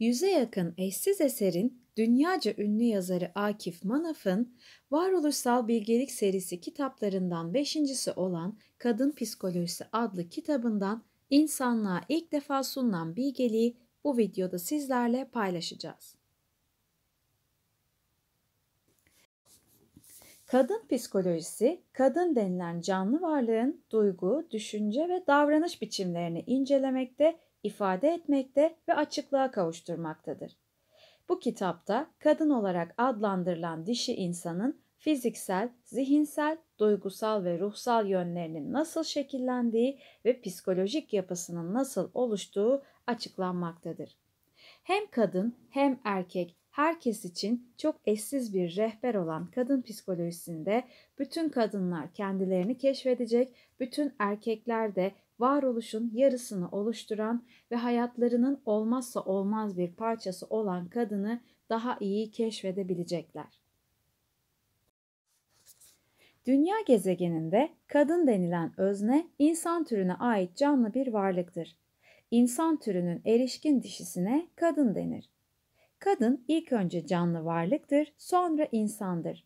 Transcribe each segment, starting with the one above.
yüze yakın eşsiz eserin dünyaca ünlü yazarı Akif Manaf'ın Varoluşsal Bilgelik serisi kitaplarından beşincisi olan Kadın Psikolojisi adlı kitabından insanlığa ilk defa sunulan bilgeliği bu videoda sizlerle paylaşacağız. Kadın psikolojisi, kadın denilen canlı varlığın duygu, düşünce ve davranış biçimlerini incelemekte ifade etmekte ve açıklığa kavuşturmaktadır. Bu kitapta kadın olarak adlandırılan dişi insanın fiziksel, zihinsel, duygusal ve ruhsal yönlerinin nasıl şekillendiği ve psikolojik yapısının nasıl oluştuğu açıklanmaktadır. Hem kadın hem erkek herkes için çok eşsiz bir rehber olan kadın psikolojisinde bütün kadınlar kendilerini keşfedecek, bütün erkekler de varoluşun yarısını oluşturan ve hayatlarının olmazsa olmaz bir parçası olan kadını daha iyi keşfedebilecekler. Dünya gezegeninde kadın denilen özne insan türüne ait canlı bir varlıktır. İnsan türünün erişkin dişisine kadın denir. Kadın ilk önce canlı varlıktır, sonra insandır.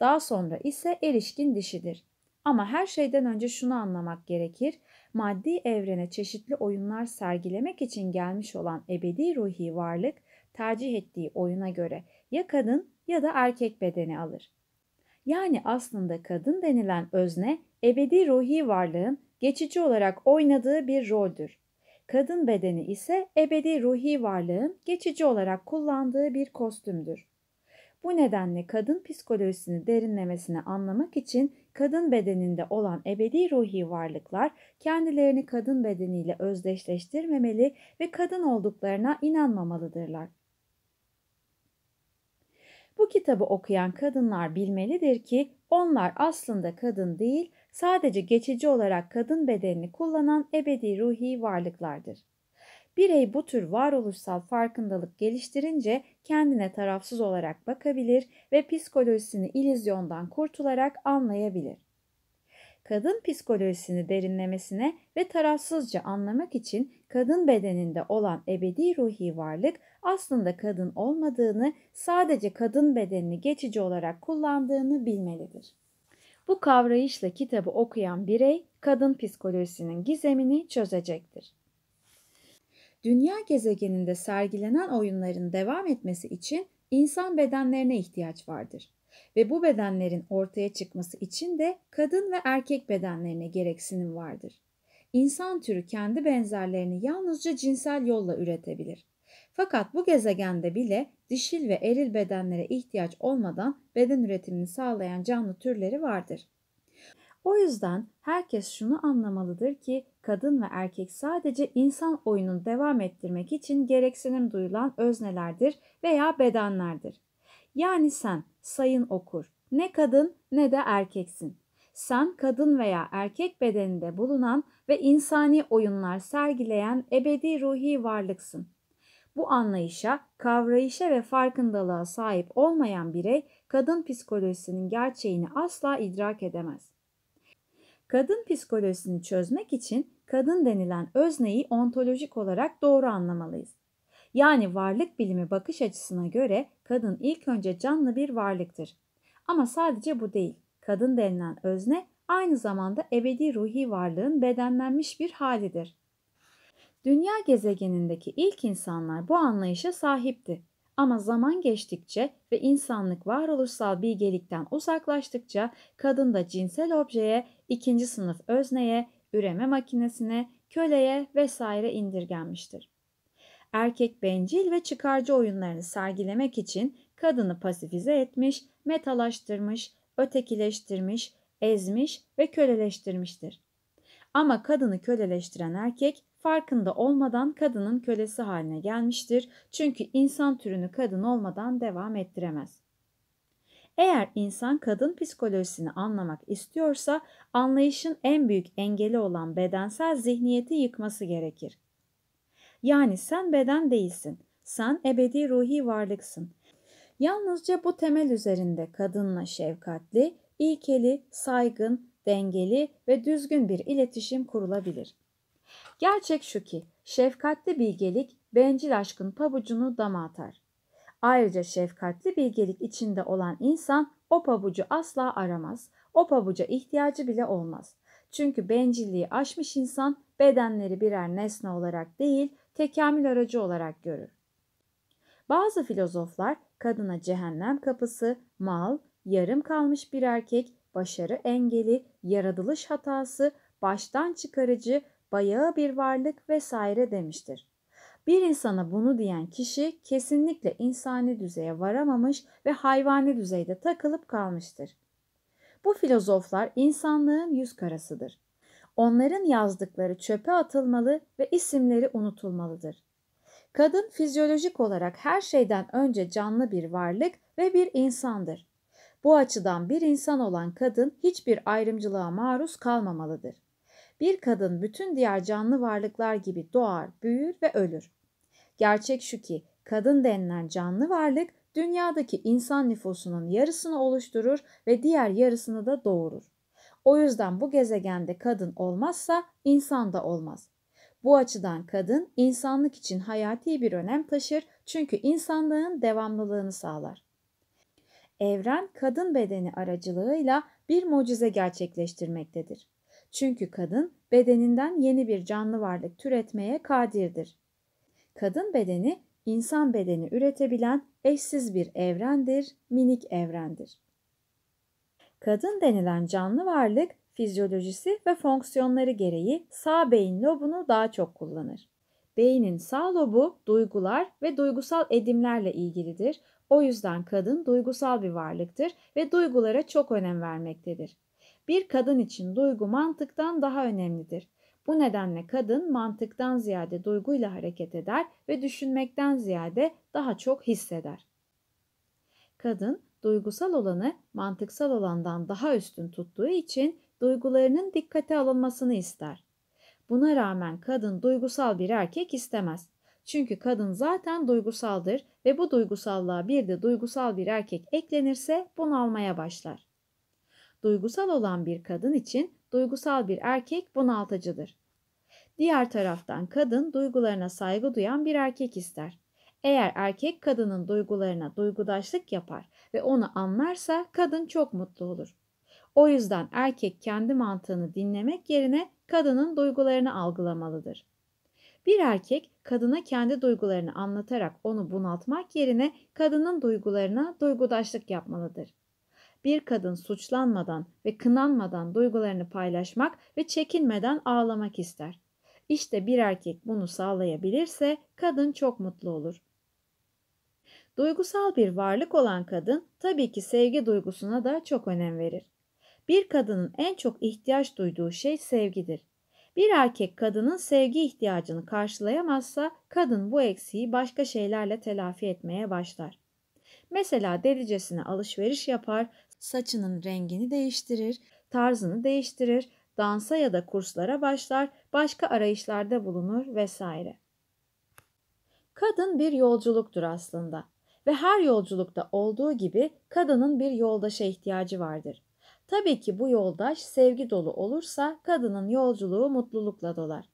Daha sonra ise erişkin dişidir. Ama her şeyden önce şunu anlamak gerekir maddi evrene çeşitli oyunlar sergilemek için gelmiş olan ebedi ruhi varlık tercih ettiği oyuna göre ya kadın ya da erkek bedeni alır. Yani aslında kadın denilen özne ebedi ruhi varlığın geçici olarak oynadığı bir roldür. Kadın bedeni ise ebedi ruhi varlığın geçici olarak kullandığı bir kostümdür. Bu nedenle kadın psikolojisini derinlemesine anlamak için kadın bedeninde olan ebedi ruhi varlıklar kendilerini kadın bedeniyle özdeşleştirmemeli ve kadın olduklarına inanmamalıdırlar. Bu kitabı okuyan kadınlar bilmelidir ki onlar aslında kadın değil, sadece geçici olarak kadın bedenini kullanan ebedi ruhi varlıklardır. Birey bu tür varoluşsal farkındalık geliştirince kendine tarafsız olarak bakabilir ve psikolojisini ilizyondan kurtularak anlayabilir. Kadın psikolojisini derinlemesine ve tarafsızca anlamak için kadın bedeninde olan ebedi ruhi varlık aslında kadın olmadığını, sadece kadın bedenini geçici olarak kullandığını bilmelidir. Bu kavrayışla kitabı okuyan birey kadın psikolojisinin gizemini çözecektir dünya gezegeninde sergilenen oyunların devam etmesi için insan bedenlerine ihtiyaç vardır ve bu bedenlerin ortaya çıkması için de kadın ve erkek bedenlerine gereksinim vardır. İnsan türü kendi benzerlerini yalnızca cinsel yolla üretebilir. Fakat bu gezegende bile dişil ve eril bedenlere ihtiyaç olmadan beden üretimini sağlayan canlı türleri vardır. O yüzden herkes şunu anlamalıdır ki kadın ve erkek sadece insan oyununu devam ettirmek için gereksinim duyulan öznelerdir veya bedenlerdir. Yani sen sayın okur ne kadın ne de erkeksin. Sen kadın veya erkek bedeninde bulunan ve insani oyunlar sergileyen ebedi ruhi varlıksın. Bu anlayışa, kavrayışa ve farkındalığa sahip olmayan birey kadın psikolojisinin gerçeğini asla idrak edemez. Kadın psikolojisini çözmek için kadın denilen özneyi ontolojik olarak doğru anlamalıyız. Yani varlık bilimi bakış açısına göre kadın ilk önce canlı bir varlıktır. Ama sadece bu değil. Kadın denilen özne aynı zamanda ebedi ruhi varlığın bedenlenmiş bir halidir. Dünya gezegenindeki ilk insanlar bu anlayışa sahipti ama zaman geçtikçe ve insanlık varoluşsal bilgelikten uzaklaştıkça kadın da cinsel objeye, ikinci sınıf özneye, üreme makinesine, köleye vesaire indirgenmiştir. Erkek bencil ve çıkarcı oyunlarını sergilemek için kadını pasifize etmiş, metalaştırmış, ötekileştirmiş, ezmiş ve köleleştirmiştir. Ama kadını köleleştiren erkek farkında olmadan kadının kölesi haline gelmiştir. Çünkü insan türünü kadın olmadan devam ettiremez. Eğer insan kadın psikolojisini anlamak istiyorsa anlayışın en büyük engeli olan bedensel zihniyeti yıkması gerekir. Yani sen beden değilsin. Sen ebedi ruhi varlıksın. Yalnızca bu temel üzerinde kadınla şefkatli, ilkeli, saygın, dengeli ve düzgün bir iletişim kurulabilir. Gerçek şu ki şefkatli bilgelik bencil aşkın pabucunu dama atar. Ayrıca şefkatli bilgelik içinde olan insan o pabucu asla aramaz. O pabuca ihtiyacı bile olmaz. Çünkü bencilliği aşmış insan bedenleri birer nesne olarak değil, tekamül aracı olarak görür. Bazı filozoflar kadına cehennem kapısı, mal, yarım kalmış bir erkek, başarı engeli, yaratılış hatası, baştan çıkarıcı, bayağı bir varlık vesaire demiştir. Bir insana bunu diyen kişi kesinlikle insani düzeye varamamış ve hayvani düzeyde takılıp kalmıştır. Bu filozoflar insanlığın yüz karasıdır. Onların yazdıkları çöpe atılmalı ve isimleri unutulmalıdır. Kadın fizyolojik olarak her şeyden önce canlı bir varlık ve bir insandır. Bu açıdan bir insan olan kadın hiçbir ayrımcılığa maruz kalmamalıdır. Bir kadın bütün diğer canlı varlıklar gibi doğar, büyür ve ölür. Gerçek şu ki kadın denilen canlı varlık dünyadaki insan nüfusunun yarısını oluşturur ve diğer yarısını da doğurur. O yüzden bu gezegende kadın olmazsa insan da olmaz. Bu açıdan kadın insanlık için hayati bir önem taşır çünkü insanlığın devamlılığını sağlar. Evren kadın bedeni aracılığıyla bir mucize gerçekleştirmektedir. Çünkü kadın bedeninden yeni bir canlı varlık türetmeye kadirdir. Kadın bedeni insan bedeni üretebilen eşsiz bir evrendir, minik evrendir. Kadın denilen canlı varlık fizyolojisi ve fonksiyonları gereği sağ beyin lobunu daha çok kullanır. Beynin sağ lobu duygular ve duygusal edimlerle ilgilidir. O yüzden kadın duygusal bir varlıktır ve duygulara çok önem vermektedir. Bir kadın için duygu mantıktan daha önemlidir. Bu nedenle kadın mantıktan ziyade duyguyla hareket eder ve düşünmekten ziyade daha çok hisseder. Kadın duygusal olanı mantıksal olandan daha üstün tuttuğu için duygularının dikkate alınmasını ister. Buna rağmen kadın duygusal bir erkek istemez. Çünkü kadın zaten duygusaldır ve bu duygusallığa bir de duygusal bir erkek eklenirse bunalmaya başlar. Duygusal olan bir kadın için duygusal bir erkek bunaltıcıdır. Diğer taraftan kadın duygularına saygı duyan bir erkek ister. Eğer erkek kadının duygularına duygudaşlık yapar ve onu anlarsa kadın çok mutlu olur. O yüzden erkek kendi mantığını dinlemek yerine kadının duygularını algılamalıdır. Bir erkek kadına kendi duygularını anlatarak onu bunaltmak yerine kadının duygularına duygudaşlık yapmalıdır bir kadın suçlanmadan ve kınanmadan duygularını paylaşmak ve çekinmeden ağlamak ister. İşte bir erkek bunu sağlayabilirse kadın çok mutlu olur. Duygusal bir varlık olan kadın tabii ki sevgi duygusuna da çok önem verir. Bir kadının en çok ihtiyaç duyduğu şey sevgidir. Bir erkek kadının sevgi ihtiyacını karşılayamazsa kadın bu eksiği başka şeylerle telafi etmeye başlar. Mesela delicesine alışveriş yapar saçının rengini değiştirir, tarzını değiştirir, dansa ya da kurslara başlar, başka arayışlarda bulunur vesaire. Kadın bir yolculuktur aslında ve her yolculukta olduğu gibi kadının bir yoldaşa ihtiyacı vardır. Tabii ki bu yoldaş sevgi dolu olursa kadının yolculuğu mutlulukla dolar.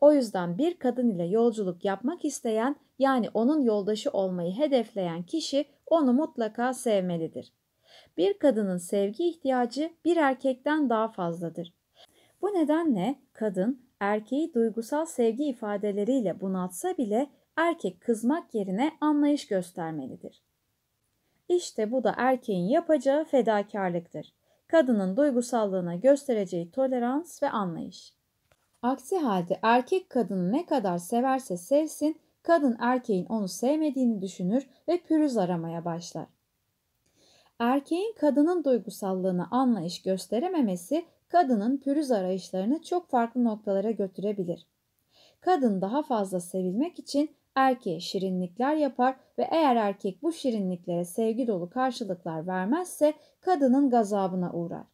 O yüzden bir kadın ile yolculuk yapmak isteyen yani onun yoldaşı olmayı hedefleyen kişi onu mutlaka sevmelidir bir kadının sevgi ihtiyacı bir erkekten daha fazladır. Bu nedenle kadın erkeği duygusal sevgi ifadeleriyle bunaltsa bile erkek kızmak yerine anlayış göstermelidir. İşte bu da erkeğin yapacağı fedakarlıktır. Kadının duygusallığına göstereceği tolerans ve anlayış. Aksi halde erkek kadını ne kadar severse sevsin, kadın erkeğin onu sevmediğini düşünür ve pürüz aramaya başlar erkeğin kadının duygusallığını anlayış gösterememesi kadının pürüz arayışlarını çok farklı noktalara götürebilir. Kadın daha fazla sevilmek için erkeğe şirinlikler yapar ve eğer erkek bu şirinliklere sevgi dolu karşılıklar vermezse kadının gazabına uğrar.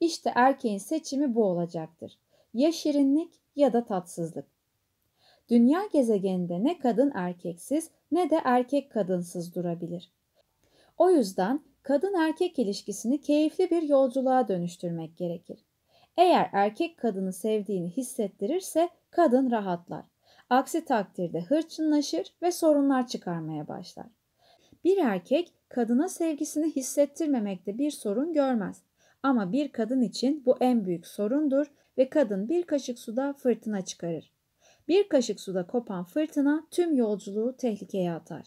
İşte erkeğin seçimi bu olacaktır. Ya şirinlik ya da tatsızlık. Dünya gezegeninde ne kadın erkeksiz ne de erkek kadınsız durabilir. O yüzden kadın erkek ilişkisini keyifli bir yolculuğa dönüştürmek gerekir. Eğer erkek kadını sevdiğini hissettirirse kadın rahatlar. Aksi takdirde hırçınlaşır ve sorunlar çıkarmaya başlar. Bir erkek kadına sevgisini hissettirmemekte bir sorun görmez. Ama bir kadın için bu en büyük sorundur ve kadın bir kaşık suda fırtına çıkarır. Bir kaşık suda kopan fırtına tüm yolculuğu tehlikeye atar.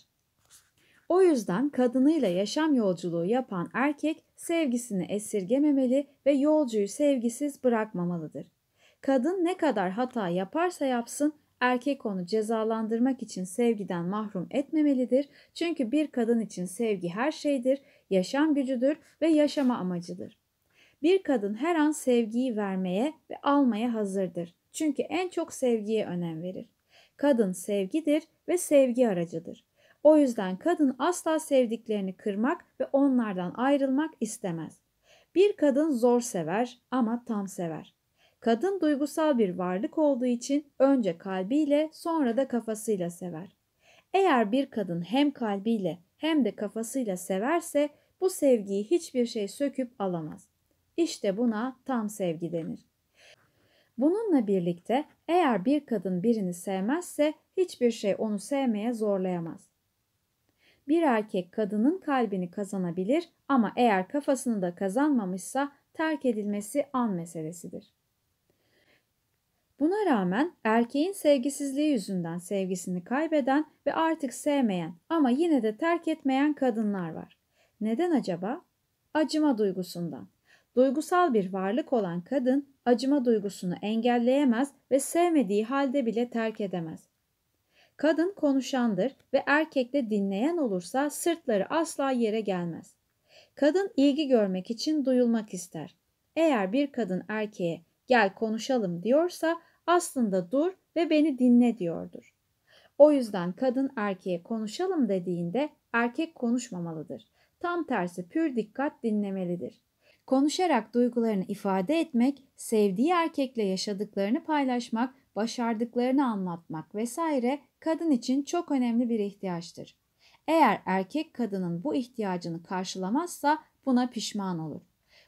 O yüzden kadınıyla yaşam yolculuğu yapan erkek sevgisini esirgememeli ve yolcuyu sevgisiz bırakmamalıdır. Kadın ne kadar hata yaparsa yapsın erkek onu cezalandırmak için sevgiden mahrum etmemelidir. Çünkü bir kadın için sevgi her şeydir, yaşam gücüdür ve yaşama amacıdır. Bir kadın her an sevgiyi vermeye ve almaya hazırdır. Çünkü en çok sevgiye önem verir. Kadın sevgidir ve sevgi aracıdır. O yüzden kadın asla sevdiklerini kırmak ve onlardan ayrılmak istemez. Bir kadın zor sever ama tam sever. Kadın duygusal bir varlık olduğu için önce kalbiyle sonra da kafasıyla sever. Eğer bir kadın hem kalbiyle hem de kafasıyla severse bu sevgiyi hiçbir şey söküp alamaz. İşte buna tam sevgi denir. Bununla birlikte eğer bir kadın birini sevmezse hiçbir şey onu sevmeye zorlayamaz bir erkek kadının kalbini kazanabilir ama eğer kafasını da kazanmamışsa terk edilmesi an meselesidir. Buna rağmen erkeğin sevgisizliği yüzünden sevgisini kaybeden ve artık sevmeyen ama yine de terk etmeyen kadınlar var. Neden acaba? Acıma duygusundan. Duygusal bir varlık olan kadın acıma duygusunu engelleyemez ve sevmediği halde bile terk edemez. Kadın konuşandır ve erkek de dinleyen olursa sırtları asla yere gelmez. Kadın ilgi görmek için duyulmak ister. Eğer bir kadın erkeğe gel konuşalım diyorsa aslında dur ve beni dinle diyordur. O yüzden kadın erkeğe konuşalım dediğinde erkek konuşmamalıdır. Tam tersi pür dikkat dinlemelidir. Konuşarak duygularını ifade etmek, sevdiği erkekle yaşadıklarını paylaşmak başardıklarını anlatmak vesaire kadın için çok önemli bir ihtiyaçtır. Eğer erkek kadının bu ihtiyacını karşılamazsa buna pişman olur.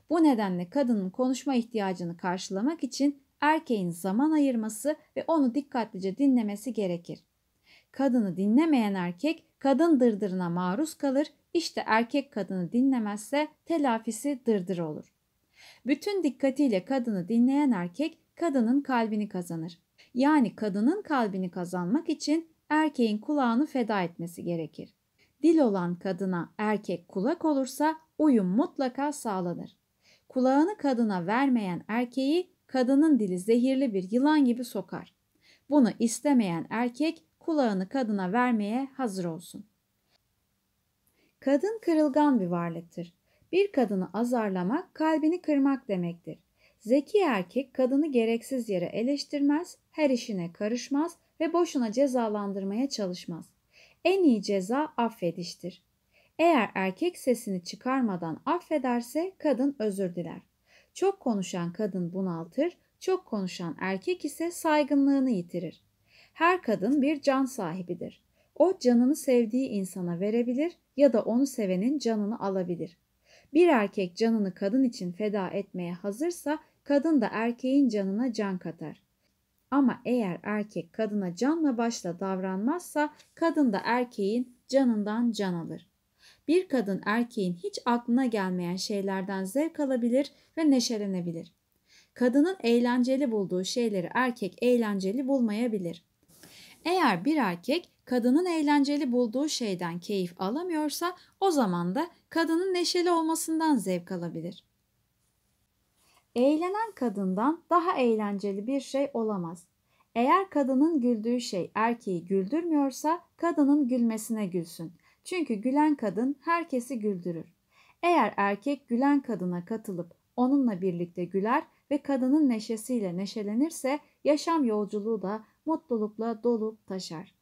Bu nedenle kadının konuşma ihtiyacını karşılamak için erkeğin zaman ayırması ve onu dikkatlice dinlemesi gerekir. Kadını dinlemeyen erkek kadın dırdırına maruz kalır, işte erkek kadını dinlemezse telafisi dırdır olur. Bütün dikkatiyle kadını dinleyen erkek kadının kalbini kazanır yani kadının kalbini kazanmak için erkeğin kulağını feda etmesi gerekir. Dil olan kadına erkek kulak olursa uyum mutlaka sağlanır. Kulağını kadına vermeyen erkeği kadının dili zehirli bir yılan gibi sokar. Bunu istemeyen erkek kulağını kadına vermeye hazır olsun. Kadın kırılgan bir varlıktır. Bir kadını azarlamak kalbini kırmak demektir. Zeki erkek kadını gereksiz yere eleştirmez, her işine karışmaz ve boşuna cezalandırmaya çalışmaz. En iyi ceza affediştir. Eğer erkek sesini çıkarmadan affederse kadın özür diler. Çok konuşan kadın bunaltır, çok konuşan erkek ise saygınlığını yitirir. Her kadın bir can sahibidir. O canını sevdiği insana verebilir ya da onu sevenin canını alabilir. Bir erkek canını kadın için feda etmeye hazırsa Kadın da erkeğin canına can katar. Ama eğer erkek kadına canla başla davranmazsa kadın da erkeğin canından can alır. Bir kadın erkeğin hiç aklına gelmeyen şeylerden zevk alabilir ve neşelenebilir. Kadının eğlenceli bulduğu şeyleri erkek eğlenceli bulmayabilir. Eğer bir erkek kadının eğlenceli bulduğu şeyden keyif alamıyorsa o zaman da kadının neşeli olmasından zevk alabilir. Eğlenen kadından daha eğlenceli bir şey olamaz. Eğer kadının güldüğü şey erkeği güldürmüyorsa kadının gülmesine gülsün. Çünkü gülen kadın herkesi güldürür. Eğer erkek gülen kadına katılıp onunla birlikte güler ve kadının neşesiyle neşelenirse yaşam yolculuğu da mutlulukla dolup taşar.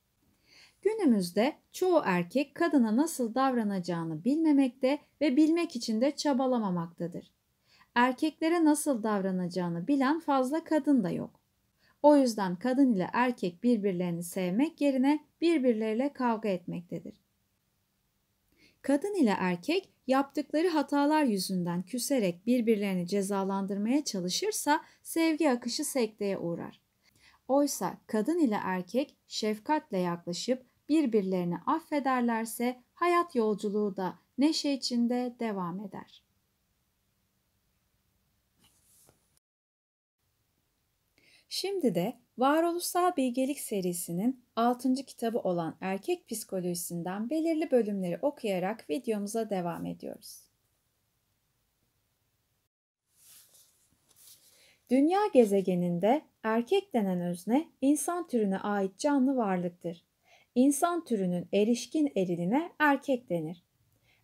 Günümüzde çoğu erkek kadına nasıl davranacağını bilmemekte ve bilmek için de çabalamamaktadır erkeklere nasıl davranacağını bilen fazla kadın da yok. O yüzden kadın ile erkek birbirlerini sevmek yerine birbirleriyle kavga etmektedir. Kadın ile erkek yaptıkları hatalar yüzünden küserek birbirlerini cezalandırmaya çalışırsa sevgi akışı sekteye uğrar. Oysa kadın ile erkek şefkatle yaklaşıp birbirlerini affederlerse hayat yolculuğu da neşe içinde devam eder. Şimdi de Varoluşsal Bilgelik serisinin 6. kitabı olan Erkek Psikolojisinden belirli bölümleri okuyarak videomuza devam ediyoruz. Dünya gezegeninde erkek denen özne insan türüne ait canlı varlıktır. İnsan türünün erişkin eriline erkek denir.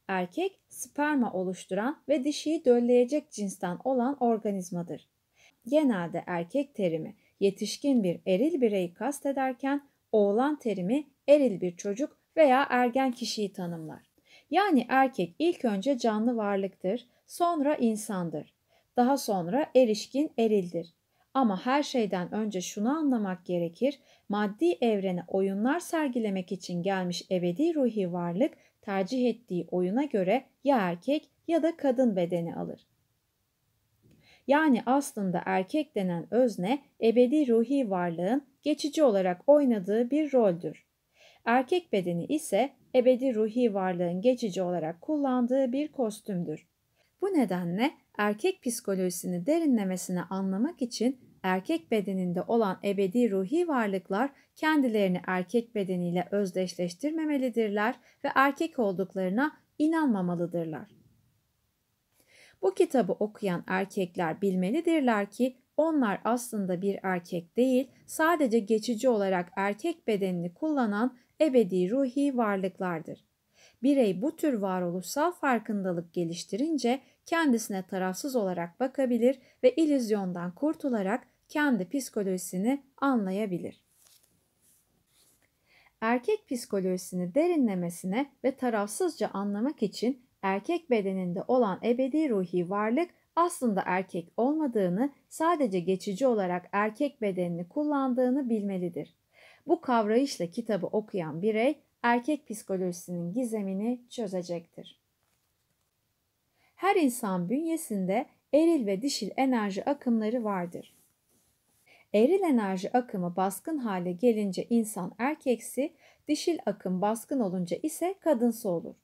Erkek sperma oluşturan ve dişiyi dölleyecek cinsten olan organizmadır genelde erkek terimi yetişkin bir eril bireyi kastederken oğlan terimi eril bir çocuk veya ergen kişiyi tanımlar. Yani erkek ilk önce canlı varlıktır, sonra insandır. Daha sonra erişkin erildir. Ama her şeyden önce şunu anlamak gerekir. Maddi evrene oyunlar sergilemek için gelmiş ebedi ruhi varlık tercih ettiği oyuna göre ya erkek ya da kadın bedeni alır. Yani aslında erkek denen özne ebedi ruhi varlığın geçici olarak oynadığı bir roldür. Erkek bedeni ise ebedi ruhi varlığın geçici olarak kullandığı bir kostümdür. Bu nedenle erkek psikolojisini derinlemesine anlamak için erkek bedeninde olan ebedi ruhi varlıklar kendilerini erkek bedeniyle özdeşleştirmemelidirler ve erkek olduklarına inanmamalıdırlar. Bu kitabı okuyan erkekler bilmelidirler ki onlar aslında bir erkek değil, sadece geçici olarak erkek bedenini kullanan ebedi ruhi varlıklardır. Birey bu tür varoluşsal farkındalık geliştirince kendisine tarafsız olarak bakabilir ve ilizyondan kurtularak kendi psikolojisini anlayabilir. Erkek psikolojisini derinlemesine ve tarafsızca anlamak için erkek bedeninde olan ebedi ruhi varlık aslında erkek olmadığını, sadece geçici olarak erkek bedenini kullandığını bilmelidir. Bu kavrayışla kitabı okuyan birey erkek psikolojisinin gizemini çözecektir. Her insan bünyesinde eril ve dişil enerji akımları vardır. Eril enerji akımı baskın hale gelince insan erkeksi, dişil akım baskın olunca ise kadınsı olur.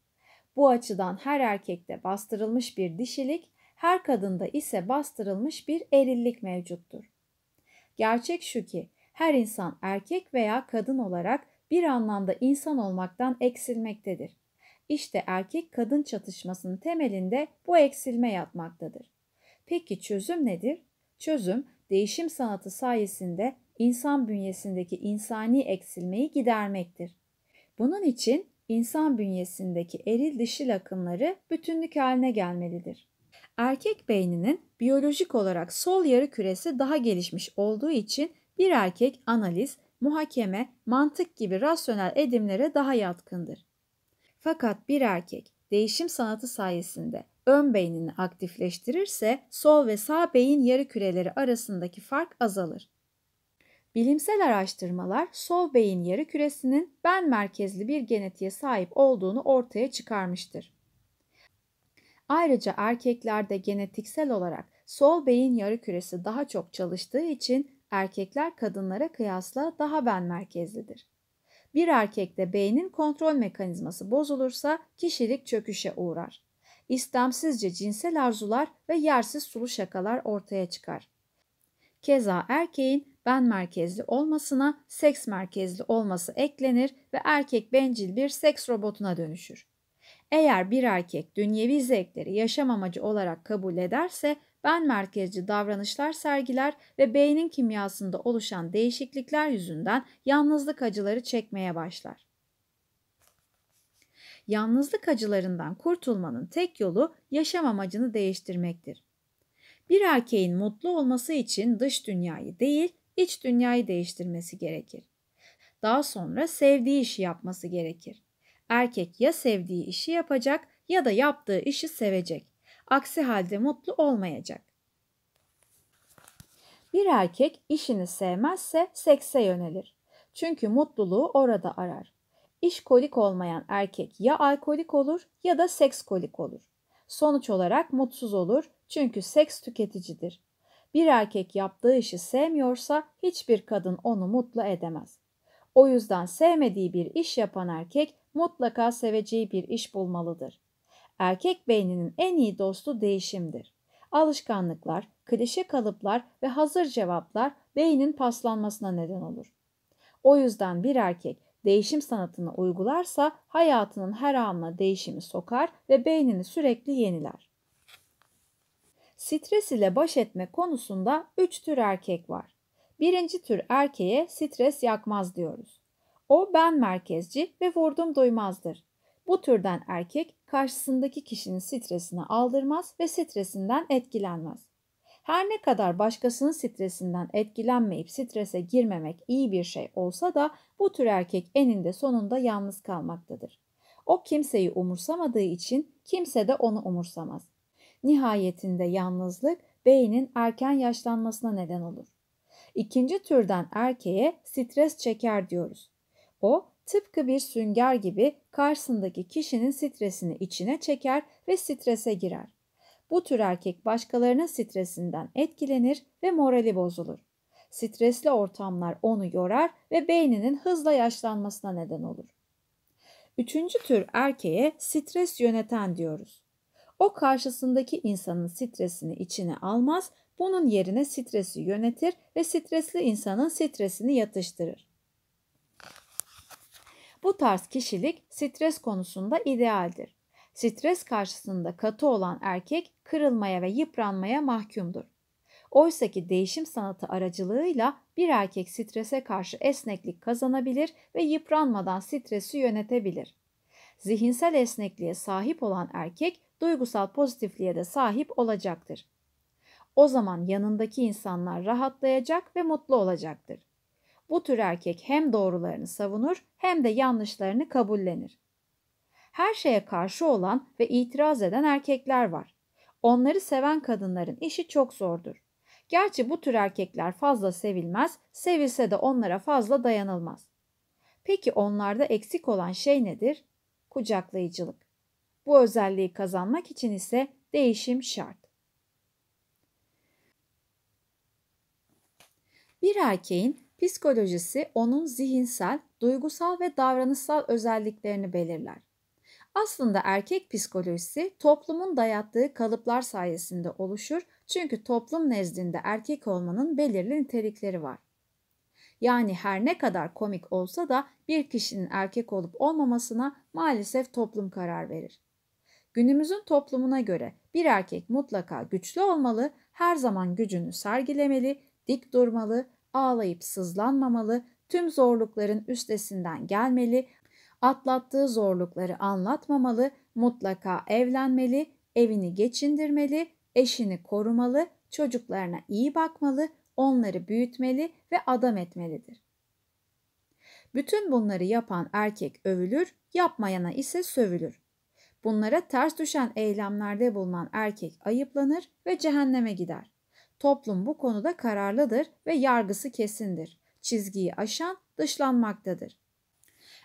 Bu açıdan her erkekte bastırılmış bir dişilik, her kadında ise bastırılmış bir erillik mevcuttur. Gerçek şu ki her insan erkek veya kadın olarak bir anlamda insan olmaktan eksilmektedir. İşte erkek kadın çatışmasının temelinde bu eksilme yatmaktadır. Peki çözüm nedir? Çözüm değişim sanatı sayesinde insan bünyesindeki insani eksilmeyi gidermektir. Bunun için insan bünyesindeki eril dişil akımları bütünlük haline gelmelidir. Erkek beyninin biyolojik olarak sol yarı küresi daha gelişmiş olduğu için bir erkek analiz, muhakeme, mantık gibi rasyonel edimlere daha yatkındır. Fakat bir erkek değişim sanatı sayesinde ön beynini aktifleştirirse sol ve sağ beyin yarı küreleri arasındaki fark azalır. Bilimsel araştırmalar sol beyin yarı küresinin ben merkezli bir genetiğe sahip olduğunu ortaya çıkarmıştır. Ayrıca erkeklerde genetiksel olarak sol beyin yarı küresi daha çok çalıştığı için erkekler kadınlara kıyasla daha ben merkezlidir. Bir erkekte beynin kontrol mekanizması bozulursa kişilik çöküşe uğrar. İstemsizce cinsel arzular ve yersiz sulu şakalar ortaya çıkar. Keza erkeğin ben merkezli olmasına seks merkezli olması eklenir ve erkek bencil bir seks robotuna dönüşür. Eğer bir erkek dünyevi zevkleri yaşam amacı olarak kabul ederse ben merkezci davranışlar sergiler ve beynin kimyasında oluşan değişiklikler yüzünden yalnızlık acıları çekmeye başlar. Yalnızlık acılarından kurtulmanın tek yolu yaşam amacını değiştirmektir. Bir erkeğin mutlu olması için dış dünyayı değil, iç dünyayı değiştirmesi gerekir. Daha sonra sevdiği işi yapması gerekir. Erkek ya sevdiği işi yapacak ya da yaptığı işi sevecek. Aksi halde mutlu olmayacak. Bir erkek işini sevmezse sekse yönelir. Çünkü mutluluğu orada arar. İş İşkolik olmayan erkek ya alkolik olur ya da seks sekskolik olur. Sonuç olarak mutsuz olur çünkü seks tüketicidir. Bir erkek yaptığı işi sevmiyorsa hiçbir kadın onu mutlu edemez. O yüzden sevmediği bir iş yapan erkek mutlaka seveceği bir iş bulmalıdır. Erkek beyninin en iyi dostu değişimdir. Alışkanlıklar, klişe kalıplar ve hazır cevaplar beynin paslanmasına neden olur. O yüzden bir erkek değişim sanatını uygularsa hayatının her anına değişimi sokar ve beynini sürekli yeniler. Stres ile baş etme konusunda 3 tür erkek var. Birinci tür erkeğe stres yakmaz diyoruz. O ben merkezci ve vurdum duymazdır. Bu türden erkek karşısındaki kişinin stresini aldırmaz ve stresinden etkilenmez. Her ne kadar başkasının stresinden etkilenmeyip strese girmemek iyi bir şey olsa da bu tür erkek eninde sonunda yalnız kalmaktadır. O kimseyi umursamadığı için kimse de onu umursamaz. Nihayetinde yalnızlık beynin erken yaşlanmasına neden olur. İkinci türden erkeğe stres çeker diyoruz. O tıpkı bir sünger gibi karşısındaki kişinin stresini içine çeker ve strese girer. Bu tür erkek başkalarının stresinden etkilenir ve morali bozulur. Stresli ortamlar onu yorar ve beyninin hızla yaşlanmasına neden olur. Üçüncü tür erkeğe stres yöneten diyoruz. O karşısındaki insanın stresini içine almaz, bunun yerine stresi yönetir ve stresli insanın stresini yatıştırır. Bu tarz kişilik stres konusunda idealdir. Stres karşısında katı olan erkek kırılmaya ve yıpranmaya mahkumdur. Oysaki değişim sanatı aracılığıyla bir erkek strese karşı esneklik kazanabilir ve yıpranmadan stresi yönetebilir. Zihinsel esnekliğe sahip olan erkek duygusal pozitifliğe de sahip olacaktır. O zaman yanındaki insanlar rahatlayacak ve mutlu olacaktır. Bu tür erkek hem doğrularını savunur hem de yanlışlarını kabullenir. Her şeye karşı olan ve itiraz eden erkekler var. Onları seven kadınların işi çok zordur. Gerçi bu tür erkekler fazla sevilmez, sevilse de onlara fazla dayanılmaz. Peki onlarda eksik olan şey nedir? Kucaklayıcılık. Bu özelliği kazanmak için ise değişim şart. Bir erkeğin psikolojisi onun zihinsel, duygusal ve davranışsal özelliklerini belirler. Aslında erkek psikolojisi toplumun dayattığı kalıplar sayesinde oluşur çünkü toplum nezdinde erkek olmanın belirli nitelikleri var. Yani her ne kadar komik olsa da bir kişinin erkek olup olmamasına maalesef toplum karar verir. Günümüzün toplumuna göre bir erkek mutlaka güçlü olmalı, her zaman gücünü sergilemeli, dik durmalı, ağlayıp sızlanmamalı, tüm zorlukların üstesinden gelmeli, atlattığı zorlukları anlatmamalı, mutlaka evlenmeli, evini geçindirmeli, eşini korumalı, çocuklarına iyi bakmalı, onları büyütmeli ve adam etmelidir. Bütün bunları yapan erkek övülür, yapmayana ise sövülür. Bunlara ters düşen eylemlerde bulunan erkek ayıplanır ve cehenneme gider. Toplum bu konuda kararlıdır ve yargısı kesindir. Çizgiyi aşan dışlanmaktadır.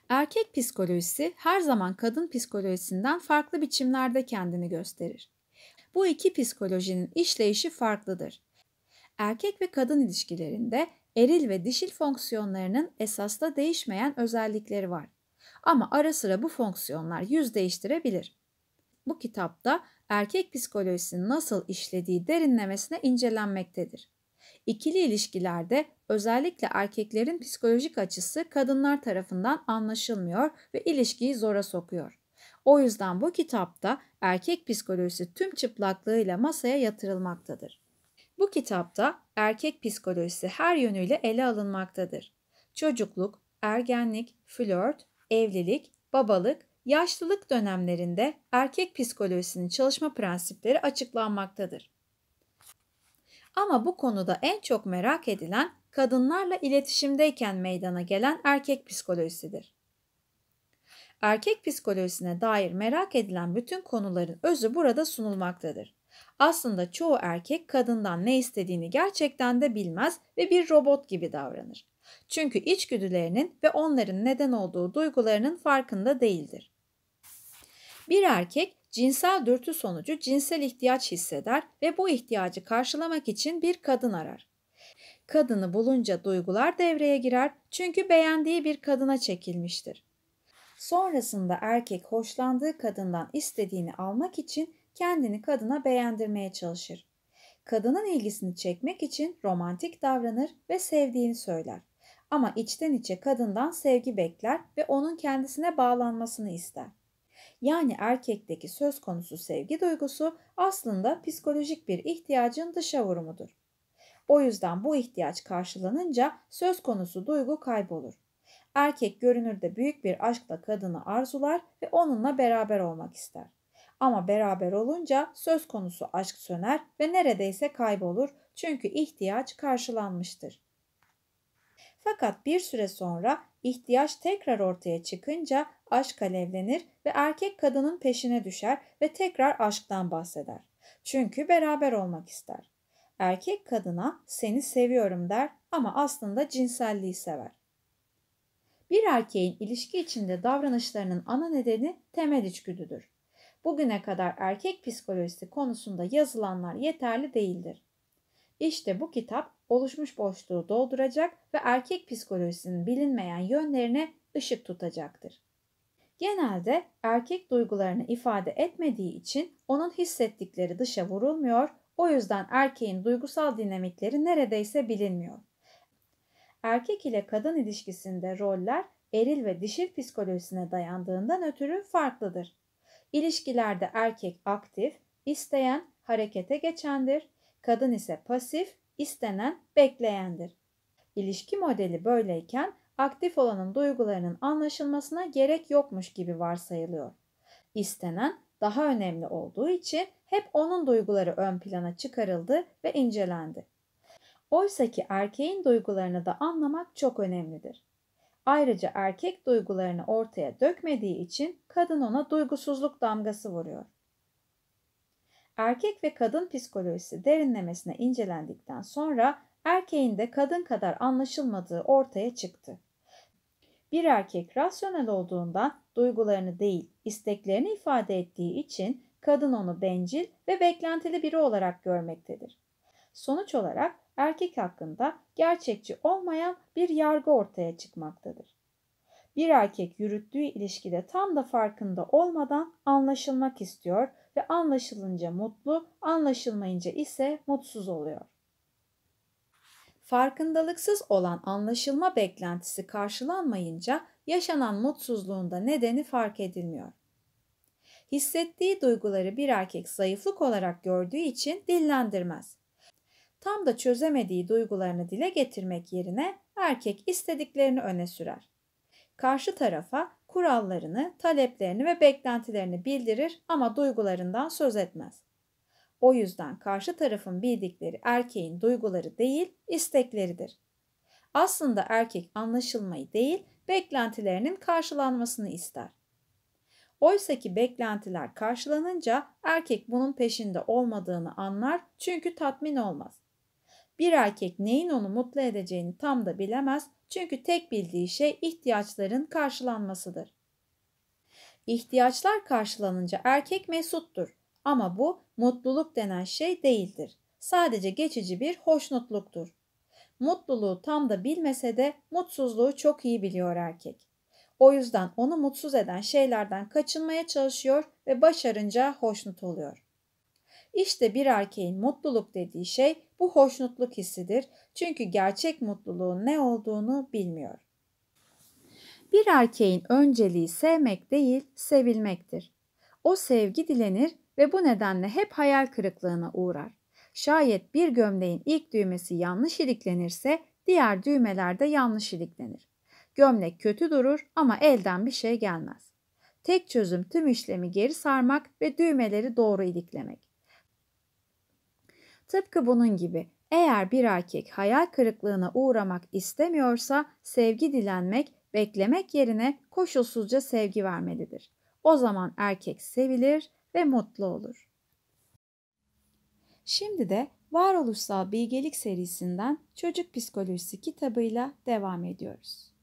Erkek psikolojisi her zaman kadın psikolojisinden farklı biçimlerde kendini gösterir. Bu iki psikolojinin işleyişi farklıdır. Erkek ve kadın ilişkilerinde eril ve dişil fonksiyonlarının esasda değişmeyen özellikleri var. Ama ara sıra bu fonksiyonlar yüz değiştirebilir. Bu kitapta erkek psikolojisinin nasıl işlediği derinlemesine incelenmektedir. İkili ilişkilerde özellikle erkeklerin psikolojik açısı kadınlar tarafından anlaşılmıyor ve ilişkiyi zora sokuyor. O yüzden bu kitapta erkek psikolojisi tüm çıplaklığıyla masaya yatırılmaktadır. Bu kitapta erkek psikolojisi her yönüyle ele alınmaktadır. Çocukluk, ergenlik, flört, evlilik, babalık, yaşlılık dönemlerinde erkek psikolojisinin çalışma prensipleri açıklanmaktadır. Ama bu konuda en çok merak edilen kadınlarla iletişimdeyken meydana gelen erkek psikolojisidir. Erkek psikolojisine dair merak edilen bütün konuların özü burada sunulmaktadır. Aslında çoğu erkek kadından ne istediğini gerçekten de bilmez ve bir robot gibi davranır. Çünkü içgüdülerinin ve onların neden olduğu duygularının farkında değildir. Bir erkek cinsel dürtü sonucu cinsel ihtiyaç hisseder ve bu ihtiyacı karşılamak için bir kadın arar. Kadını bulunca duygular devreye girer çünkü beğendiği bir kadına çekilmiştir. Sonrasında erkek hoşlandığı kadından istediğini almak için kendini kadına beğendirmeye çalışır. Kadının ilgisini çekmek için romantik davranır ve sevdiğini söyler. Ama içten içe kadından sevgi bekler ve onun kendisine bağlanmasını ister. Yani erkekteki söz konusu sevgi duygusu aslında psikolojik bir ihtiyacın dışa vurumudur. O yüzden bu ihtiyaç karşılanınca söz konusu duygu kaybolur. Erkek görünürde büyük bir aşkla kadını arzular ve onunla beraber olmak ister. Ama beraber olunca söz konusu aşk söner ve neredeyse kaybolur çünkü ihtiyaç karşılanmıştır. Fakat bir süre sonra ihtiyaç tekrar ortaya çıkınca aşk alevlenir ve erkek kadının peşine düşer ve tekrar aşktan bahseder. Çünkü beraber olmak ister. Erkek kadına seni seviyorum der ama aslında cinselliği sever. Bir erkeğin ilişki içinde davranışlarının ana nedeni temel içgüdüdür. Bugüne kadar erkek psikolojisi konusunda yazılanlar yeterli değildir. İşte bu kitap oluşmuş boşluğu dolduracak ve erkek psikolojisinin bilinmeyen yönlerine ışık tutacaktır. Genelde erkek duygularını ifade etmediği için onun hissettikleri dışa vurulmuyor, o yüzden erkeğin duygusal dinamikleri neredeyse bilinmiyor. Erkek ile kadın ilişkisinde roller eril ve dişil psikolojisine dayandığından ötürü farklıdır. İlişkilerde erkek aktif, isteyen, harekete geçendir, kadın ise pasif, istenen bekleyendir. İlişki modeli böyleyken aktif olanın duygularının anlaşılmasına gerek yokmuş gibi varsayılıyor. İstenen daha önemli olduğu için hep onun duyguları ön plana çıkarıldı ve incelendi. Oysa ki erkeğin duygularını da anlamak çok önemlidir. Ayrıca erkek duygularını ortaya dökmediği için kadın ona duygusuzluk damgası vuruyor. Erkek ve kadın psikolojisi derinlemesine incelendikten sonra erkeğin de kadın kadar anlaşılmadığı ortaya çıktı. Bir erkek rasyonel olduğundan duygularını değil, isteklerini ifade ettiği için kadın onu bencil ve beklentili biri olarak görmektedir. Sonuç olarak erkek hakkında gerçekçi olmayan bir yargı ortaya çıkmaktadır. Bir erkek yürüttüğü ilişkide tam da farkında olmadan anlaşılmak istiyor ve anlaşılınca mutlu, anlaşılmayınca ise mutsuz oluyor. Farkındalıksız olan anlaşılma beklentisi karşılanmayınca yaşanan mutsuzluğunda nedeni fark edilmiyor. Hissettiği duyguları bir erkek zayıflık olarak gördüğü için dillendirmez. Tam da çözemediği duygularını dile getirmek yerine erkek istediklerini öne sürer. Karşı tarafa kurallarını, taleplerini ve beklentilerini bildirir ama duygularından söz etmez. O yüzden karşı tarafın bildikleri erkeğin duyguları değil, istekleridir. Aslında erkek anlaşılmayı değil, beklentilerinin karşılanmasını ister. Oysa ki beklentiler karşılanınca erkek bunun peşinde olmadığını anlar çünkü tatmin olmaz. Bir erkek neyin onu mutlu edeceğini tam da bilemez çünkü tek bildiği şey ihtiyaçların karşılanmasıdır. İhtiyaçlar karşılanınca erkek mesuttur ama bu mutluluk denen şey değildir. Sadece geçici bir hoşnutluktur. Mutluluğu tam da bilmese de mutsuzluğu çok iyi biliyor erkek. O yüzden onu mutsuz eden şeylerden kaçınmaya çalışıyor ve başarınca hoşnut oluyor. İşte bir erkeğin mutluluk dediği şey bu hoşnutluk hissidir. Çünkü gerçek mutluluğun ne olduğunu bilmiyor. Bir erkeğin önceliği sevmek değil, sevilmektir. O sevgi dilenir ve bu nedenle hep hayal kırıklığına uğrar. Şayet bir gömleğin ilk düğmesi yanlış iliklenirse diğer düğmeler de yanlış iliklenir. Gömlek kötü durur ama elden bir şey gelmez. Tek çözüm tüm işlemi geri sarmak ve düğmeleri doğru iliklemek. Tıpkı bunun gibi eğer bir erkek hayal kırıklığına uğramak istemiyorsa sevgi dilenmek, beklemek yerine koşulsuzca sevgi vermelidir. O zaman erkek sevilir ve mutlu olur. Şimdi de Varoluşsal Bilgelik serisinden Çocuk Psikolojisi kitabıyla devam ediyoruz.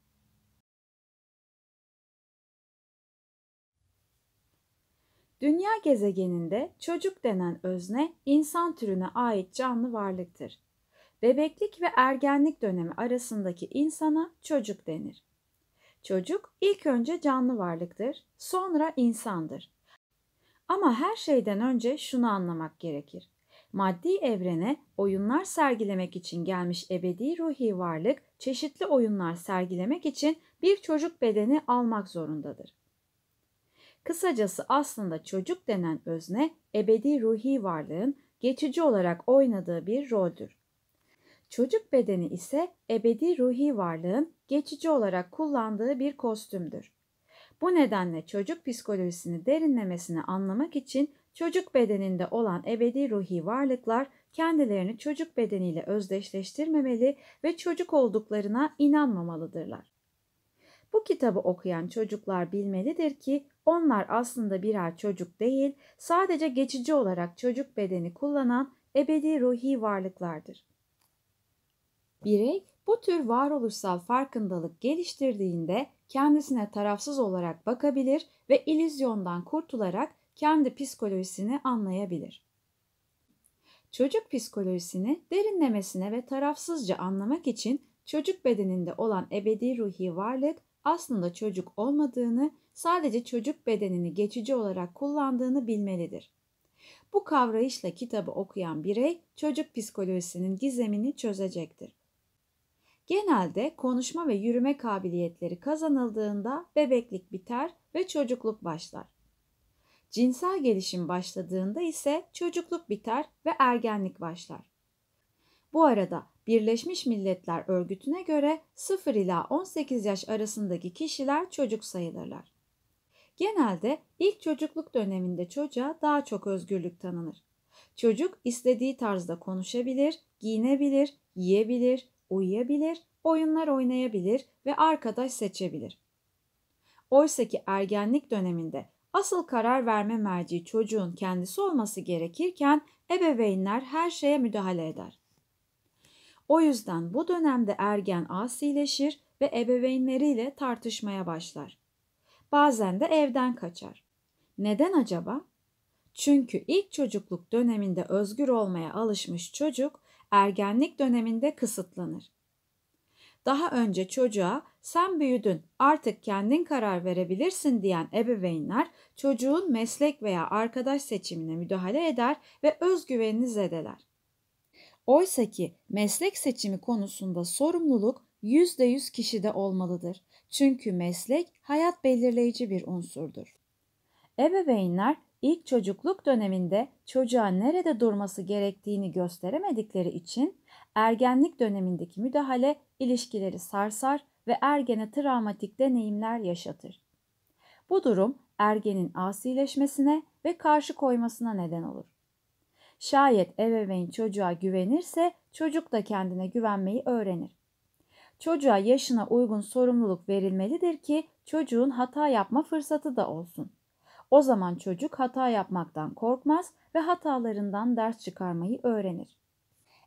Dünya gezegeninde çocuk denen özne insan türüne ait canlı varlıktır. Bebeklik ve ergenlik dönemi arasındaki insana çocuk denir. Çocuk ilk önce canlı varlıktır, sonra insandır. Ama her şeyden önce şunu anlamak gerekir. Maddi evrene oyunlar sergilemek için gelmiş ebedi ruhi varlık çeşitli oyunlar sergilemek için bir çocuk bedeni almak zorundadır. Kısacası aslında çocuk denen özne ebedi ruhi varlığın geçici olarak oynadığı bir roldür. Çocuk bedeni ise ebedi ruhi varlığın geçici olarak kullandığı bir kostümdür. Bu nedenle çocuk psikolojisini derinlemesine anlamak için çocuk bedeninde olan ebedi ruhi varlıklar kendilerini çocuk bedeniyle özdeşleştirmemeli ve çocuk olduklarına inanmamalıdırlar. Bu kitabı okuyan çocuklar bilmelidir ki onlar aslında birer çocuk değil, sadece geçici olarak çocuk bedeni kullanan ebedi ruhi varlıklardır. Birey bu tür varoluşsal farkındalık geliştirdiğinde kendisine tarafsız olarak bakabilir ve ilüzyondan kurtularak kendi psikolojisini anlayabilir. Çocuk psikolojisini derinlemesine ve tarafsızca anlamak için çocuk bedeninde olan ebedi ruhi varlık aslında çocuk olmadığını sadece çocuk bedenini geçici olarak kullandığını bilmelidir. Bu kavrayışla kitabı okuyan birey çocuk psikolojisinin gizemini çözecektir. Genelde konuşma ve yürüme kabiliyetleri kazanıldığında bebeklik biter ve çocukluk başlar. Cinsel gelişim başladığında ise çocukluk biter ve ergenlik başlar. Bu arada Birleşmiş Milletler Örgütü'ne göre 0 ila 18 yaş arasındaki kişiler çocuk sayılırlar. Genelde ilk çocukluk döneminde çocuğa daha çok özgürlük tanınır. Çocuk istediği tarzda konuşabilir, giyinebilir, yiyebilir, uyuyabilir, oyunlar oynayabilir ve arkadaş seçebilir. Oysaki ergenlik döneminde asıl karar verme merci çocuğun kendisi olması gerekirken ebeveynler her şeye müdahale eder. O yüzden bu dönemde ergen asileşir ve ebeveynleriyle tartışmaya başlar bazen de evden kaçar. Neden acaba? Çünkü ilk çocukluk döneminde özgür olmaya alışmış çocuk ergenlik döneminde kısıtlanır. Daha önce çocuğa sen büyüdün artık kendin karar verebilirsin diyen ebeveynler çocuğun meslek veya arkadaş seçimine müdahale eder ve özgüvenini zedeler. Oysa ki meslek seçimi konusunda sorumluluk %100 kişide olmalıdır çünkü meslek hayat belirleyici bir unsurdur. Ebeveynler ilk çocukluk döneminde çocuğa nerede durması gerektiğini gösteremedikleri için ergenlik dönemindeki müdahale ilişkileri sarsar ve ergene travmatik deneyimler yaşatır. Bu durum ergenin asileşmesine ve karşı koymasına neden olur. Şayet ebeveyn çocuğa güvenirse çocuk da kendine güvenmeyi öğrenir. Çocuğa yaşına uygun sorumluluk verilmelidir ki çocuğun hata yapma fırsatı da olsun. O zaman çocuk hata yapmaktan korkmaz ve hatalarından ders çıkarmayı öğrenir.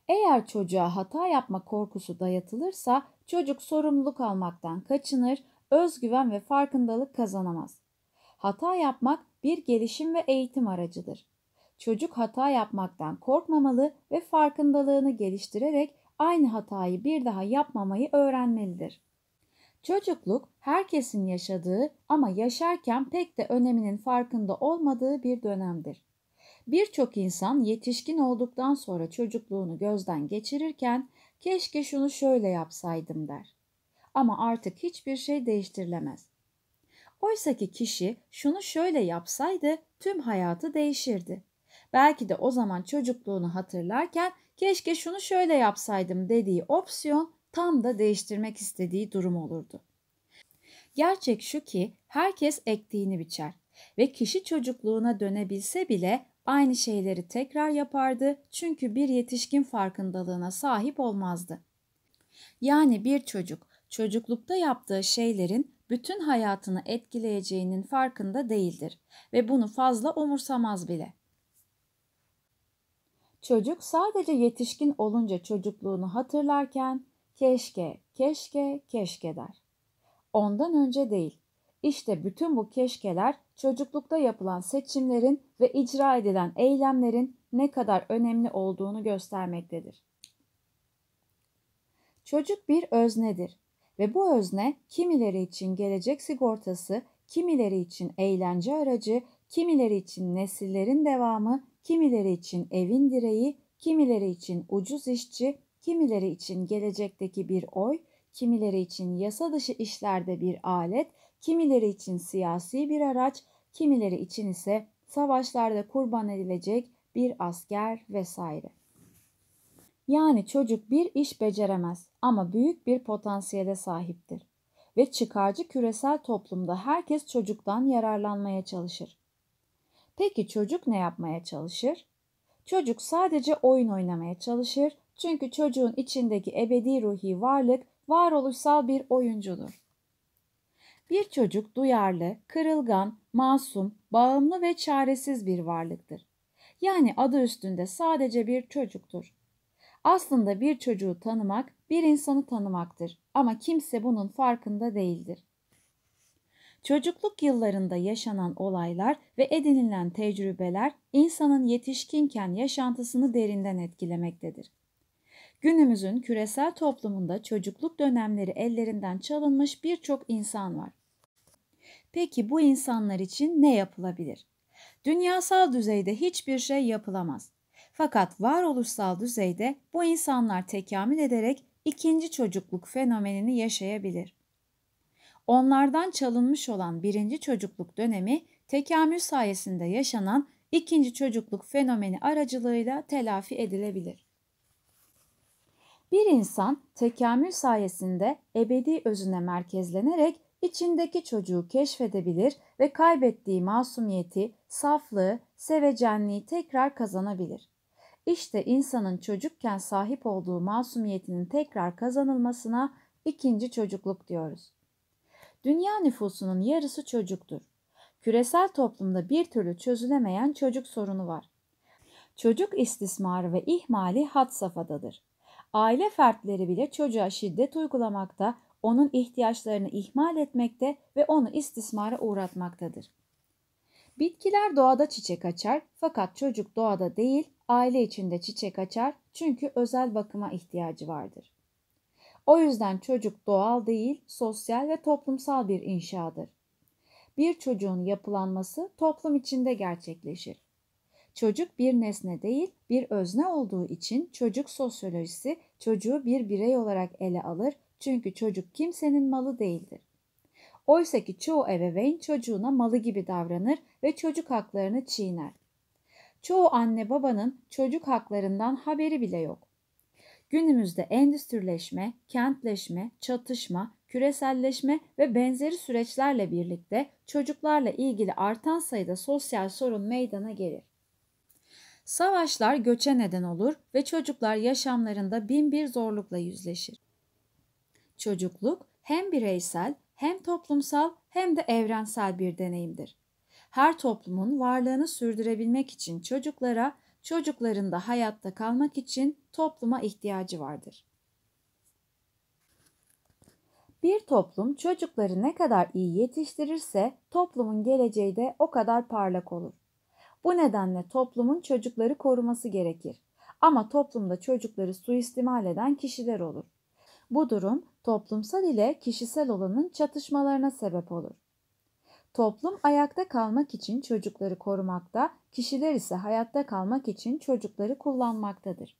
Eğer çocuğa hata yapma korkusu dayatılırsa çocuk sorumluluk almaktan kaçınır, özgüven ve farkındalık kazanamaz. Hata yapmak bir gelişim ve eğitim aracıdır. Çocuk hata yapmaktan korkmamalı ve farkındalığını geliştirerek aynı hatayı bir daha yapmamayı öğrenmelidir. Çocukluk herkesin yaşadığı ama yaşarken pek de öneminin farkında olmadığı bir dönemdir. Birçok insan yetişkin olduktan sonra çocukluğunu gözden geçirirken keşke şunu şöyle yapsaydım der. Ama artık hiçbir şey değiştirilemez. Oysaki kişi şunu şöyle yapsaydı tüm hayatı değişirdi. Belki de o zaman çocukluğunu hatırlarken keşke şunu şöyle yapsaydım dediği opsiyon tam da değiştirmek istediği durum olurdu. Gerçek şu ki herkes ektiğini biçer ve kişi çocukluğuna dönebilse bile aynı şeyleri tekrar yapardı çünkü bir yetişkin farkındalığına sahip olmazdı. Yani bir çocuk çocuklukta yaptığı şeylerin bütün hayatını etkileyeceğinin farkında değildir ve bunu fazla umursamaz bile. Çocuk sadece yetişkin olunca çocukluğunu hatırlarken keşke, keşke, keşke der. Ondan önce değil. İşte bütün bu keşkeler çocuklukta yapılan seçimlerin ve icra edilen eylemlerin ne kadar önemli olduğunu göstermektedir. Çocuk bir öznedir ve bu özne kimileri için gelecek sigortası, kimileri için eğlence aracı, kimileri için nesillerin devamı, kimileri için evin direği, kimileri için ucuz işçi, kimileri için gelecekteki bir oy, kimileri için yasa dışı işlerde bir alet, kimileri için siyasi bir araç, kimileri için ise savaşlarda kurban edilecek bir asker vesaire. Yani çocuk bir iş beceremez ama büyük bir potansiyele sahiptir ve çıkarcı küresel toplumda herkes çocuktan yararlanmaya çalışır. Peki çocuk ne yapmaya çalışır? Çocuk sadece oyun oynamaya çalışır çünkü çocuğun içindeki ebedi ruhi varlık varoluşsal bir oyuncudur. Bir çocuk duyarlı, kırılgan, masum, bağımlı ve çaresiz bir varlıktır. Yani adı üstünde sadece bir çocuktur. Aslında bir çocuğu tanımak bir insanı tanımaktır ama kimse bunun farkında değildir. Çocukluk yıllarında yaşanan olaylar ve edinilen tecrübeler insanın yetişkinken yaşantısını derinden etkilemektedir. Günümüzün küresel toplumunda çocukluk dönemleri ellerinden çalınmış birçok insan var. Peki bu insanlar için ne yapılabilir? Dünyasal düzeyde hiçbir şey yapılamaz. Fakat varoluşsal düzeyde bu insanlar tekamül ederek ikinci çocukluk fenomenini yaşayabilir onlardan çalınmış olan birinci çocukluk dönemi tekamül sayesinde yaşanan ikinci çocukluk fenomeni aracılığıyla telafi edilebilir. Bir insan tekamül sayesinde ebedi özüne merkezlenerek içindeki çocuğu keşfedebilir ve kaybettiği masumiyeti, saflığı, sevecenliği tekrar kazanabilir. İşte insanın çocukken sahip olduğu masumiyetinin tekrar kazanılmasına ikinci çocukluk diyoruz. Dünya nüfusunun yarısı çocuktur. Küresel toplumda bir türlü çözülemeyen çocuk sorunu var. Çocuk istismarı ve ihmali had safhadadır. Aile fertleri bile çocuğa şiddet uygulamakta, onun ihtiyaçlarını ihmal etmekte ve onu istismara uğratmaktadır. Bitkiler doğada çiçek açar fakat çocuk doğada değil aile içinde çiçek açar çünkü özel bakıma ihtiyacı vardır. O yüzden çocuk doğal değil, sosyal ve toplumsal bir inşadır. Bir çocuğun yapılanması toplum içinde gerçekleşir. Çocuk bir nesne değil, bir özne olduğu için çocuk sosyolojisi çocuğu bir birey olarak ele alır çünkü çocuk kimsenin malı değildir. Oysa ki çoğu ebeveyn çocuğuna malı gibi davranır ve çocuk haklarını çiğner. Çoğu anne babanın çocuk haklarından haberi bile yok. Günümüzde endüstrileşme, kentleşme, çatışma, küreselleşme ve benzeri süreçlerle birlikte çocuklarla ilgili artan sayıda sosyal sorun meydana gelir. Savaşlar göçe neden olur ve çocuklar yaşamlarında bin bir zorlukla yüzleşir. Çocukluk hem bireysel hem toplumsal hem de evrensel bir deneyimdir. Her toplumun varlığını sürdürebilmek için çocuklara çocukların da hayatta kalmak için topluma ihtiyacı vardır. Bir toplum çocukları ne kadar iyi yetiştirirse toplumun geleceği de o kadar parlak olur. Bu nedenle toplumun çocukları koruması gerekir. Ama toplumda çocukları suistimal eden kişiler olur. Bu durum toplumsal ile kişisel olanın çatışmalarına sebep olur. Toplum ayakta kalmak için çocukları korumakta, kişiler ise hayatta kalmak için çocukları kullanmaktadır.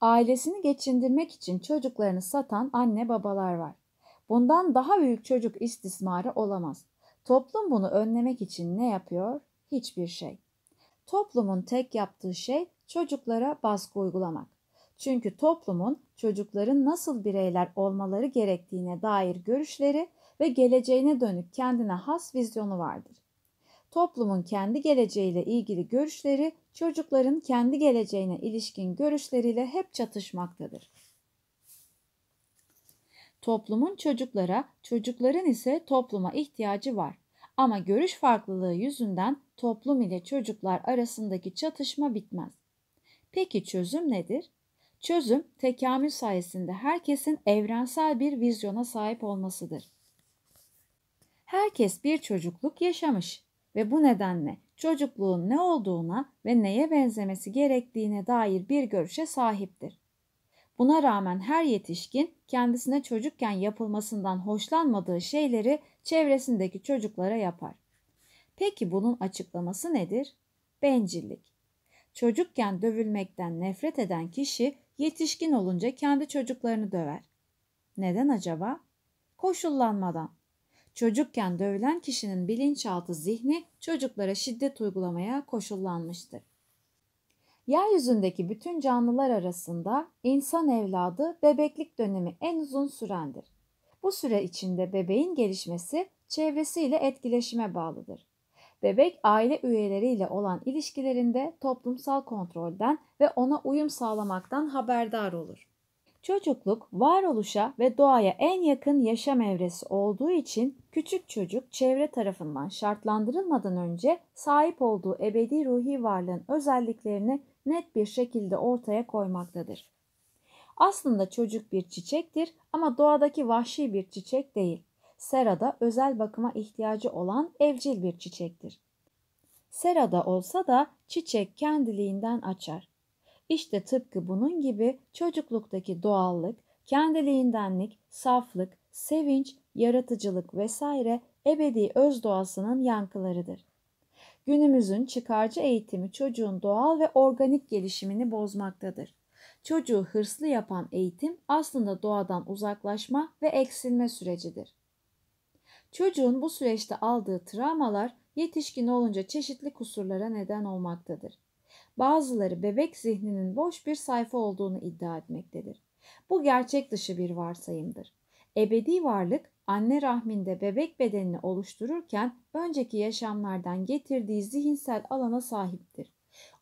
Ailesini geçindirmek için çocuklarını satan anne babalar var. Bundan daha büyük çocuk istismarı olamaz. Toplum bunu önlemek için ne yapıyor? Hiçbir şey. Toplumun tek yaptığı şey çocuklara baskı uygulamak. Çünkü toplumun çocukların nasıl bireyler olmaları gerektiğine dair görüşleri ve geleceğine dönük kendine has vizyonu vardır. Toplumun kendi geleceğiyle ilgili görüşleri çocukların kendi geleceğine ilişkin görüşleriyle hep çatışmaktadır. Toplumun çocuklara, çocukların ise topluma ihtiyacı var. Ama görüş farklılığı yüzünden toplum ile çocuklar arasındaki çatışma bitmez. Peki çözüm nedir? Çözüm tekamül sayesinde herkesin evrensel bir vizyona sahip olmasıdır. Herkes bir çocukluk yaşamış ve bu nedenle çocukluğun ne olduğuna ve neye benzemesi gerektiğine dair bir görüşe sahiptir. Buna rağmen her yetişkin kendisine çocukken yapılmasından hoşlanmadığı şeyleri çevresindeki çocuklara yapar. Peki bunun açıklaması nedir? Bencillik. Çocukken dövülmekten nefret eden kişi yetişkin olunca kendi çocuklarını döver. Neden acaba? Koşullanmadan. Çocukken dövülen kişinin bilinçaltı zihni çocuklara şiddet uygulamaya koşullanmıştır. Yeryüzündeki bütün canlılar arasında insan evladı bebeklik dönemi en uzun sürendir. Bu süre içinde bebeğin gelişmesi çevresiyle etkileşime bağlıdır. Bebek aile üyeleriyle olan ilişkilerinde toplumsal kontrolden ve ona uyum sağlamaktan haberdar olur. Çocukluk varoluşa ve doğaya en yakın yaşam evresi olduğu için küçük çocuk çevre tarafından şartlandırılmadan önce sahip olduğu ebedi ruhi varlığın özelliklerini net bir şekilde ortaya koymaktadır. Aslında çocuk bir çiçektir ama doğadaki vahşi bir çiçek değil. Serada özel bakıma ihtiyacı olan evcil bir çiçektir. Serada olsa da çiçek kendiliğinden açar. İşte tıpkı bunun gibi çocukluktaki doğallık, kendiliğindenlik, saflık, sevinç, yaratıcılık vesaire ebedi öz doğasının yankılarıdır. Günümüzün çıkarcı eğitimi çocuğun doğal ve organik gelişimini bozmaktadır. Çocuğu hırslı yapan eğitim aslında doğadan uzaklaşma ve eksilme sürecidir. Çocuğun bu süreçte aldığı travmalar yetişkin olunca çeşitli kusurlara neden olmaktadır bazıları bebek zihninin boş bir sayfa olduğunu iddia etmektedir. Bu gerçek dışı bir varsayımdır. Ebedi varlık anne rahminde bebek bedenini oluştururken önceki yaşamlardan getirdiği zihinsel alana sahiptir.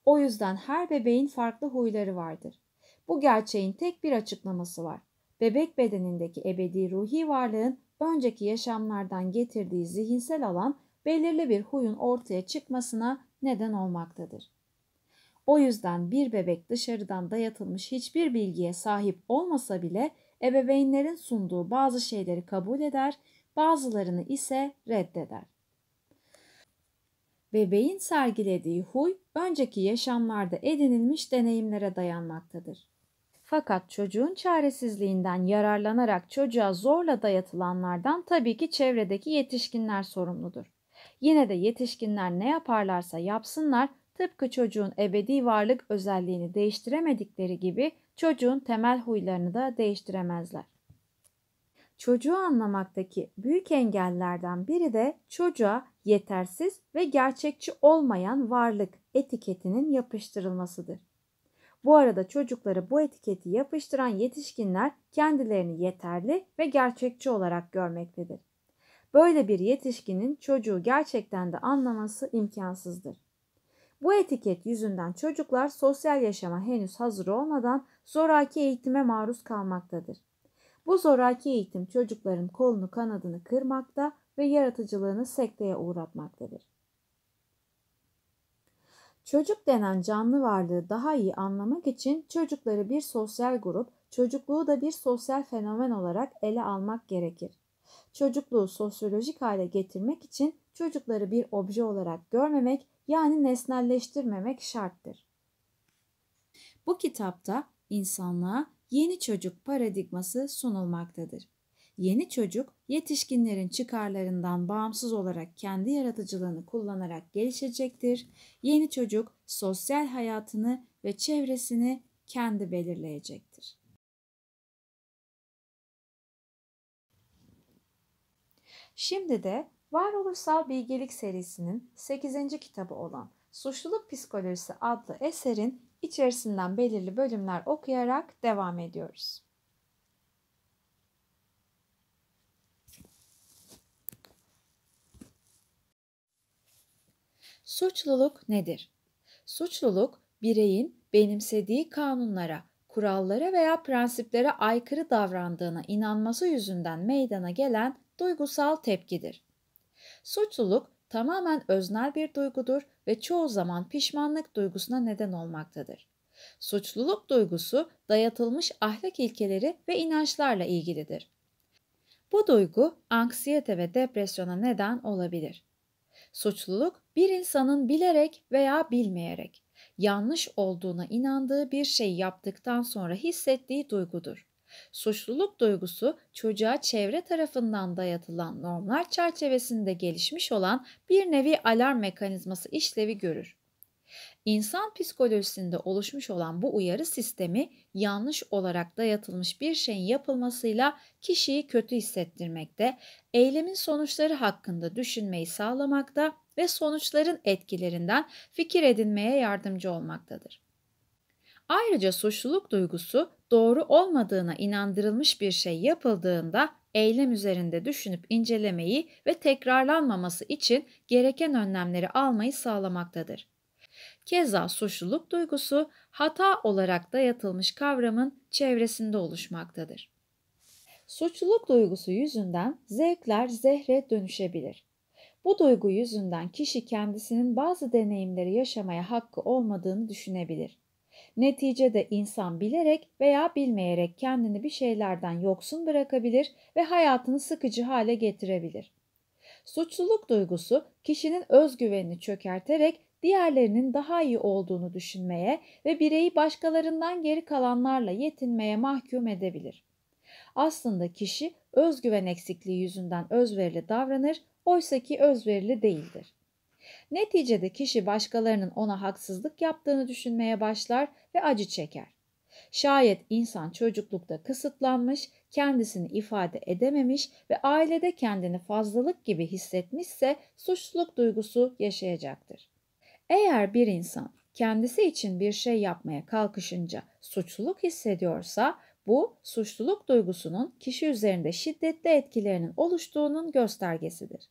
O yüzden her bebeğin farklı huyları vardır. Bu gerçeğin tek bir açıklaması var. Bebek bedenindeki ebedi ruhi varlığın önceki yaşamlardan getirdiği zihinsel alan belirli bir huyun ortaya çıkmasına neden olmaktadır. O yüzden bir bebek dışarıdan dayatılmış hiçbir bilgiye sahip olmasa bile ebeveynlerin sunduğu bazı şeyleri kabul eder, bazılarını ise reddeder. Bebeğin sergilediği huy önceki yaşamlarda edinilmiş deneyimlere dayanmaktadır. Fakat çocuğun çaresizliğinden yararlanarak çocuğa zorla dayatılanlardan tabii ki çevredeki yetişkinler sorumludur. Yine de yetişkinler ne yaparlarsa yapsınlar Tıpkı çocuğun ebedi varlık özelliğini değiştiremedikleri gibi çocuğun temel huylarını da değiştiremezler. Çocuğu anlamaktaki büyük engellerden biri de çocuğa yetersiz ve gerçekçi olmayan varlık etiketinin yapıştırılmasıdır. Bu arada çocuklara bu etiketi yapıştıran yetişkinler kendilerini yeterli ve gerçekçi olarak görmektedir. Böyle bir yetişkinin çocuğu gerçekten de anlaması imkansızdır. Bu etiket yüzünden çocuklar sosyal yaşama henüz hazır olmadan zoraki eğitime maruz kalmaktadır. Bu zoraki eğitim çocukların kolunu kanadını kırmakta ve yaratıcılığını sekteye uğratmaktadır. Çocuk denen canlı varlığı daha iyi anlamak için çocukları bir sosyal grup, çocukluğu da bir sosyal fenomen olarak ele almak gerekir. Çocukluğu sosyolojik hale getirmek için çocukları bir obje olarak görmemek yani nesnelleştirmemek şarttır. Bu kitapta insanlığa yeni çocuk paradigması sunulmaktadır. Yeni çocuk yetişkinlerin çıkarlarından bağımsız olarak kendi yaratıcılığını kullanarak gelişecektir. Yeni çocuk sosyal hayatını ve çevresini kendi belirleyecektir. Şimdi de Varoluşsal Bilgelik serisinin 8. kitabı olan Suçluluk Psikolojisi adlı eserin içerisinden belirli bölümler okuyarak devam ediyoruz. Suçluluk nedir? Suçluluk, bireyin benimsediği kanunlara, kurallara veya prensiplere aykırı davrandığına inanması yüzünden meydana gelen duygusal tepkidir. Suçluluk tamamen öznel bir duygudur ve çoğu zaman pişmanlık duygusuna neden olmaktadır. Suçluluk duygusu dayatılmış ahlak ilkeleri ve inançlarla ilgilidir. Bu duygu anksiyete ve depresyona neden olabilir. Suçluluk bir insanın bilerek veya bilmeyerek yanlış olduğuna inandığı bir şey yaptıktan sonra hissettiği duygudur. Suçluluk duygusu çocuğa çevre tarafından dayatılan normlar çerçevesinde gelişmiş olan bir nevi alarm mekanizması işlevi görür. İnsan psikolojisinde oluşmuş olan bu uyarı sistemi yanlış olarak dayatılmış bir şeyin yapılmasıyla kişiyi kötü hissettirmekte, eylemin sonuçları hakkında düşünmeyi sağlamakta ve sonuçların etkilerinden fikir edinmeye yardımcı olmaktadır. Ayrıca suçluluk duygusu doğru olmadığına inandırılmış bir şey yapıldığında eylem üzerinde düşünüp incelemeyi ve tekrarlanmaması için gereken önlemleri almayı sağlamaktadır. Keza suçluluk duygusu hata olarak dayatılmış kavramın çevresinde oluşmaktadır. Suçluluk duygusu yüzünden zevkler zehre dönüşebilir. Bu duygu yüzünden kişi kendisinin bazı deneyimleri yaşamaya hakkı olmadığını düşünebilir. Neticede insan bilerek veya bilmeyerek kendini bir şeylerden yoksun bırakabilir ve hayatını sıkıcı hale getirebilir. Suçluluk duygusu kişinin özgüvenini çökerterek diğerlerinin daha iyi olduğunu düşünmeye ve bireyi başkalarından geri kalanlarla yetinmeye mahkum edebilir. Aslında kişi özgüven eksikliği yüzünden özverili davranır, oysa ki özverili değildir. Neticede kişi başkalarının ona haksızlık yaptığını düşünmeye başlar ve acı çeker. Şayet insan çocuklukta kısıtlanmış, kendisini ifade edememiş ve ailede kendini fazlalık gibi hissetmişse suçluluk duygusu yaşayacaktır. Eğer bir insan kendisi için bir şey yapmaya kalkışınca suçluluk hissediyorsa bu suçluluk duygusunun kişi üzerinde şiddetli etkilerinin oluştuğunun göstergesidir.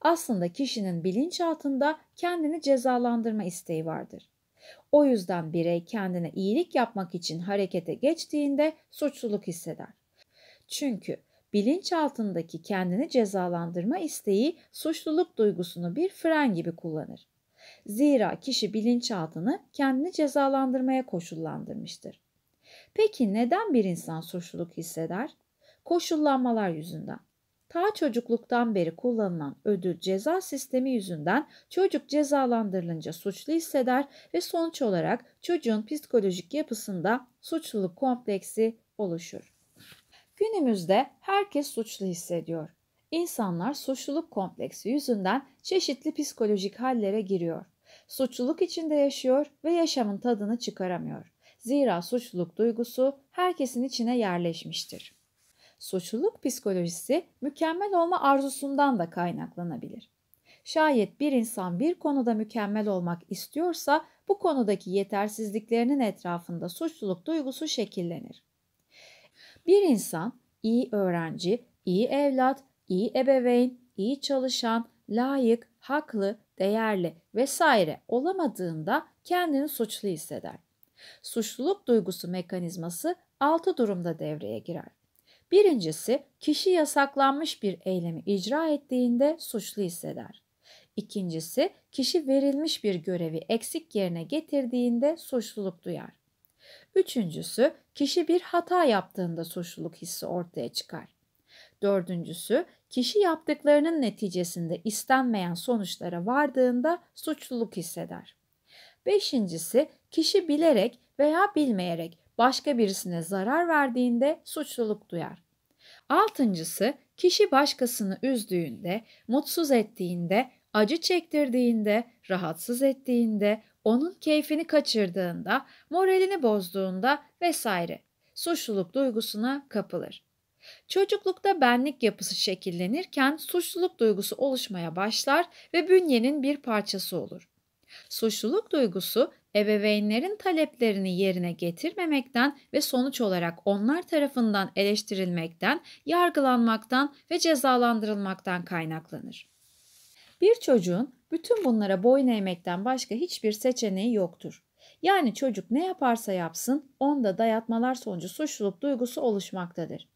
Aslında kişinin bilinçaltında kendini cezalandırma isteği vardır. O yüzden birey kendine iyilik yapmak için harekete geçtiğinde suçluluk hisseder. Çünkü bilinçaltındaki kendini cezalandırma isteği suçluluk duygusunu bir fren gibi kullanır. Zira kişi bilinçaltını kendini cezalandırmaya koşullandırmıştır. Peki neden bir insan suçluluk hisseder? Koşullanmalar yüzünden ta çocukluktan beri kullanılan ödül ceza sistemi yüzünden çocuk cezalandırılınca suçlu hisseder ve sonuç olarak çocuğun psikolojik yapısında suçluluk kompleksi oluşur. Günümüzde herkes suçlu hissediyor. İnsanlar suçluluk kompleksi yüzünden çeşitli psikolojik hallere giriyor. Suçluluk içinde yaşıyor ve yaşamın tadını çıkaramıyor. Zira suçluluk duygusu herkesin içine yerleşmiştir. Suçluluk psikolojisi mükemmel olma arzusundan da kaynaklanabilir. Şayet bir insan bir konuda mükemmel olmak istiyorsa bu konudaki yetersizliklerinin etrafında suçluluk duygusu şekillenir. Bir insan iyi öğrenci, iyi evlat, iyi ebeveyn, iyi çalışan, layık, haklı, değerli vesaire olamadığında kendini suçlu hisseder. Suçluluk duygusu mekanizması altı durumda devreye girer. Birincisi kişi yasaklanmış bir eylemi icra ettiğinde suçlu hisseder. İkincisi kişi verilmiş bir görevi eksik yerine getirdiğinde suçluluk duyar. Üçüncüsü kişi bir hata yaptığında suçluluk hissi ortaya çıkar. Dördüncüsü kişi yaptıklarının neticesinde istenmeyen sonuçlara vardığında suçluluk hisseder. Beşincisi kişi bilerek veya bilmeyerek başka birisine zarar verdiğinde suçluluk duyar. Altıncısı kişi başkasını üzdüğünde, mutsuz ettiğinde, acı çektirdiğinde, rahatsız ettiğinde, onun keyfini kaçırdığında, moralini bozduğunda vesaire suçluluk duygusuna kapılır. Çocuklukta benlik yapısı şekillenirken suçluluk duygusu oluşmaya başlar ve bünyenin bir parçası olur. Suçluluk duygusu ebeveynlerin taleplerini yerine getirmemekten ve sonuç olarak onlar tarafından eleştirilmekten, yargılanmaktan ve cezalandırılmaktan kaynaklanır. Bir çocuğun bütün bunlara boyun eğmekten başka hiçbir seçeneği yoktur. Yani çocuk ne yaparsa yapsın onda dayatmalar sonucu suçluluk duygusu oluşmaktadır.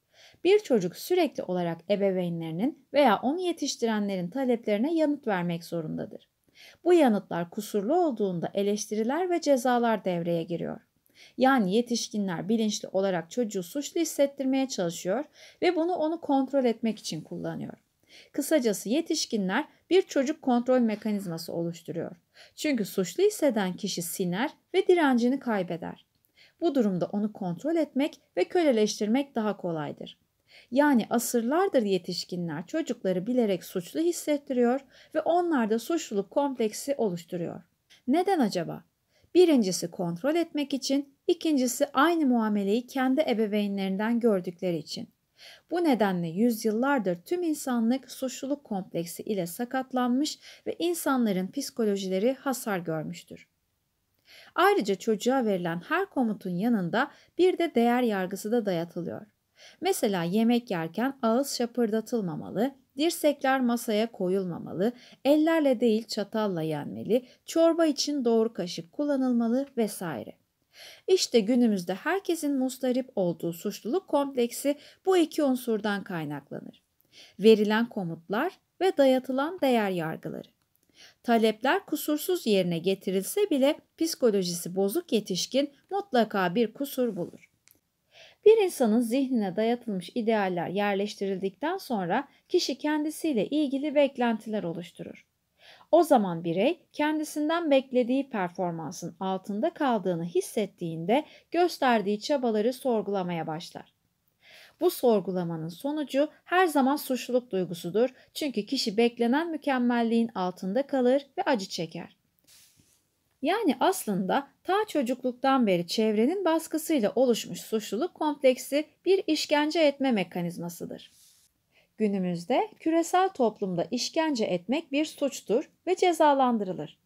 Bir çocuk sürekli olarak ebeveynlerinin veya onu yetiştirenlerin taleplerine yanıt vermek zorundadır. Bu yanıtlar kusurlu olduğunda eleştiriler ve cezalar devreye giriyor. Yani yetişkinler bilinçli olarak çocuğu suçlu hissettirmeye çalışıyor ve bunu onu kontrol etmek için kullanıyor. Kısacası yetişkinler bir çocuk kontrol mekanizması oluşturuyor. Çünkü suçlu hisseden kişi siner ve direncini kaybeder. Bu durumda onu kontrol etmek ve köleleştirmek daha kolaydır. Yani asırlardır yetişkinler çocukları bilerek suçlu hissettiriyor ve onlarda suçluluk kompleksi oluşturuyor. Neden acaba? Birincisi kontrol etmek için, ikincisi aynı muameleyi kendi ebeveynlerinden gördükleri için. Bu nedenle yüzyıllardır tüm insanlık suçluluk kompleksi ile sakatlanmış ve insanların psikolojileri hasar görmüştür. Ayrıca çocuğa verilen her komutun yanında bir de değer yargısı da dayatılıyor. Mesela yemek yerken ağız şapırdatılmamalı, dirsekler masaya koyulmamalı, ellerle değil çatalla yenmeli, çorba için doğru kaşık kullanılmalı vesaire. İşte günümüzde herkesin mustarip olduğu suçluluk kompleksi bu iki unsurdan kaynaklanır. Verilen komutlar ve dayatılan değer yargıları. Talepler kusursuz yerine getirilse bile psikolojisi bozuk yetişkin mutlaka bir kusur bulur. Bir insanın zihnine dayatılmış idealler yerleştirildikten sonra kişi kendisiyle ilgili beklentiler oluşturur. O zaman birey kendisinden beklediği performansın altında kaldığını hissettiğinde gösterdiği çabaları sorgulamaya başlar. Bu sorgulamanın sonucu her zaman suçluluk duygusudur çünkü kişi beklenen mükemmelliğin altında kalır ve acı çeker. Yani aslında ta çocukluktan beri çevrenin baskısıyla oluşmuş suçluluk kompleksi bir işkence etme mekanizmasıdır. Günümüzde küresel toplumda işkence etmek bir suçtur ve cezalandırılır.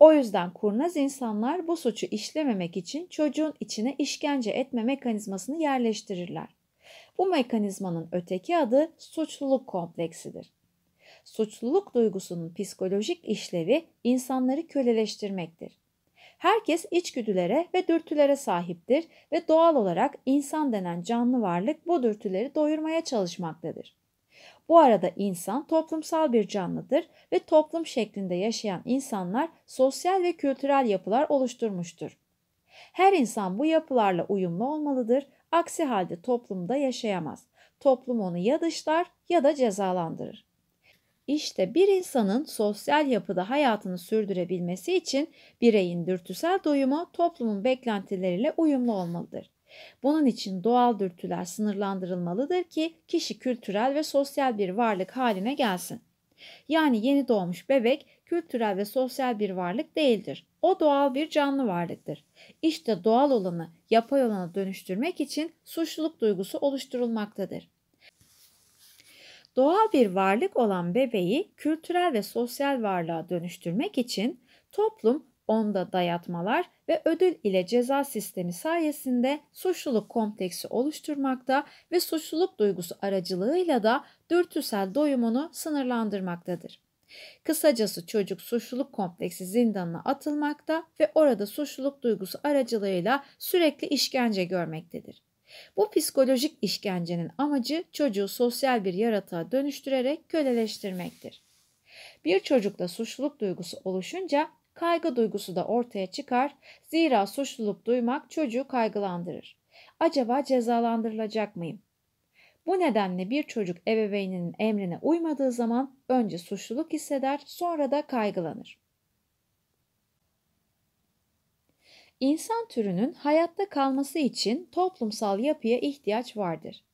O yüzden kurnaz insanlar bu suçu işlememek için çocuğun içine işkence etme mekanizmasını yerleştirirler. Bu mekanizmanın öteki adı suçluluk kompleksidir suçluluk duygusunun psikolojik işlevi insanları köleleştirmektir. Herkes içgüdülere ve dürtülere sahiptir ve doğal olarak insan denen canlı varlık bu dürtüleri doyurmaya çalışmaktadır. Bu arada insan toplumsal bir canlıdır ve toplum şeklinde yaşayan insanlar sosyal ve kültürel yapılar oluşturmuştur. Her insan bu yapılarla uyumlu olmalıdır, aksi halde toplumda yaşayamaz. Toplum onu ya dışlar ya da cezalandırır. İşte bir insanın sosyal yapıda hayatını sürdürebilmesi için bireyin dürtüsel doyumu toplumun beklentileriyle uyumlu olmalıdır. Bunun için doğal dürtüler sınırlandırılmalıdır ki kişi kültürel ve sosyal bir varlık haline gelsin. Yani yeni doğmuş bebek kültürel ve sosyal bir varlık değildir. O doğal bir canlı varlıktır. İşte doğal olanı yapay olana dönüştürmek için suçluluk duygusu oluşturulmaktadır. Doğal bir varlık olan bebeği kültürel ve sosyal varlığa dönüştürmek için toplum onda dayatmalar ve ödül ile ceza sistemi sayesinde suçluluk kompleksi oluşturmakta ve suçluluk duygusu aracılığıyla da dürtüsel doyumunu sınırlandırmaktadır. Kısacası çocuk suçluluk kompleksi zindanına atılmakta ve orada suçluluk duygusu aracılığıyla sürekli işkence görmektedir. Bu psikolojik işkencenin amacı çocuğu sosyal bir yaratığa dönüştürerek köleleştirmektir. Bir çocukta suçluluk duygusu oluşunca kaygı duygusu da ortaya çıkar. Zira suçluluk duymak çocuğu kaygılandırır. Acaba cezalandırılacak mıyım? Bu nedenle bir çocuk ebeveyninin emrine uymadığı zaman önce suçluluk hisseder, sonra da kaygılanır. İnsan türünün hayatta kalması için toplumsal yapıya ihtiyaç vardır.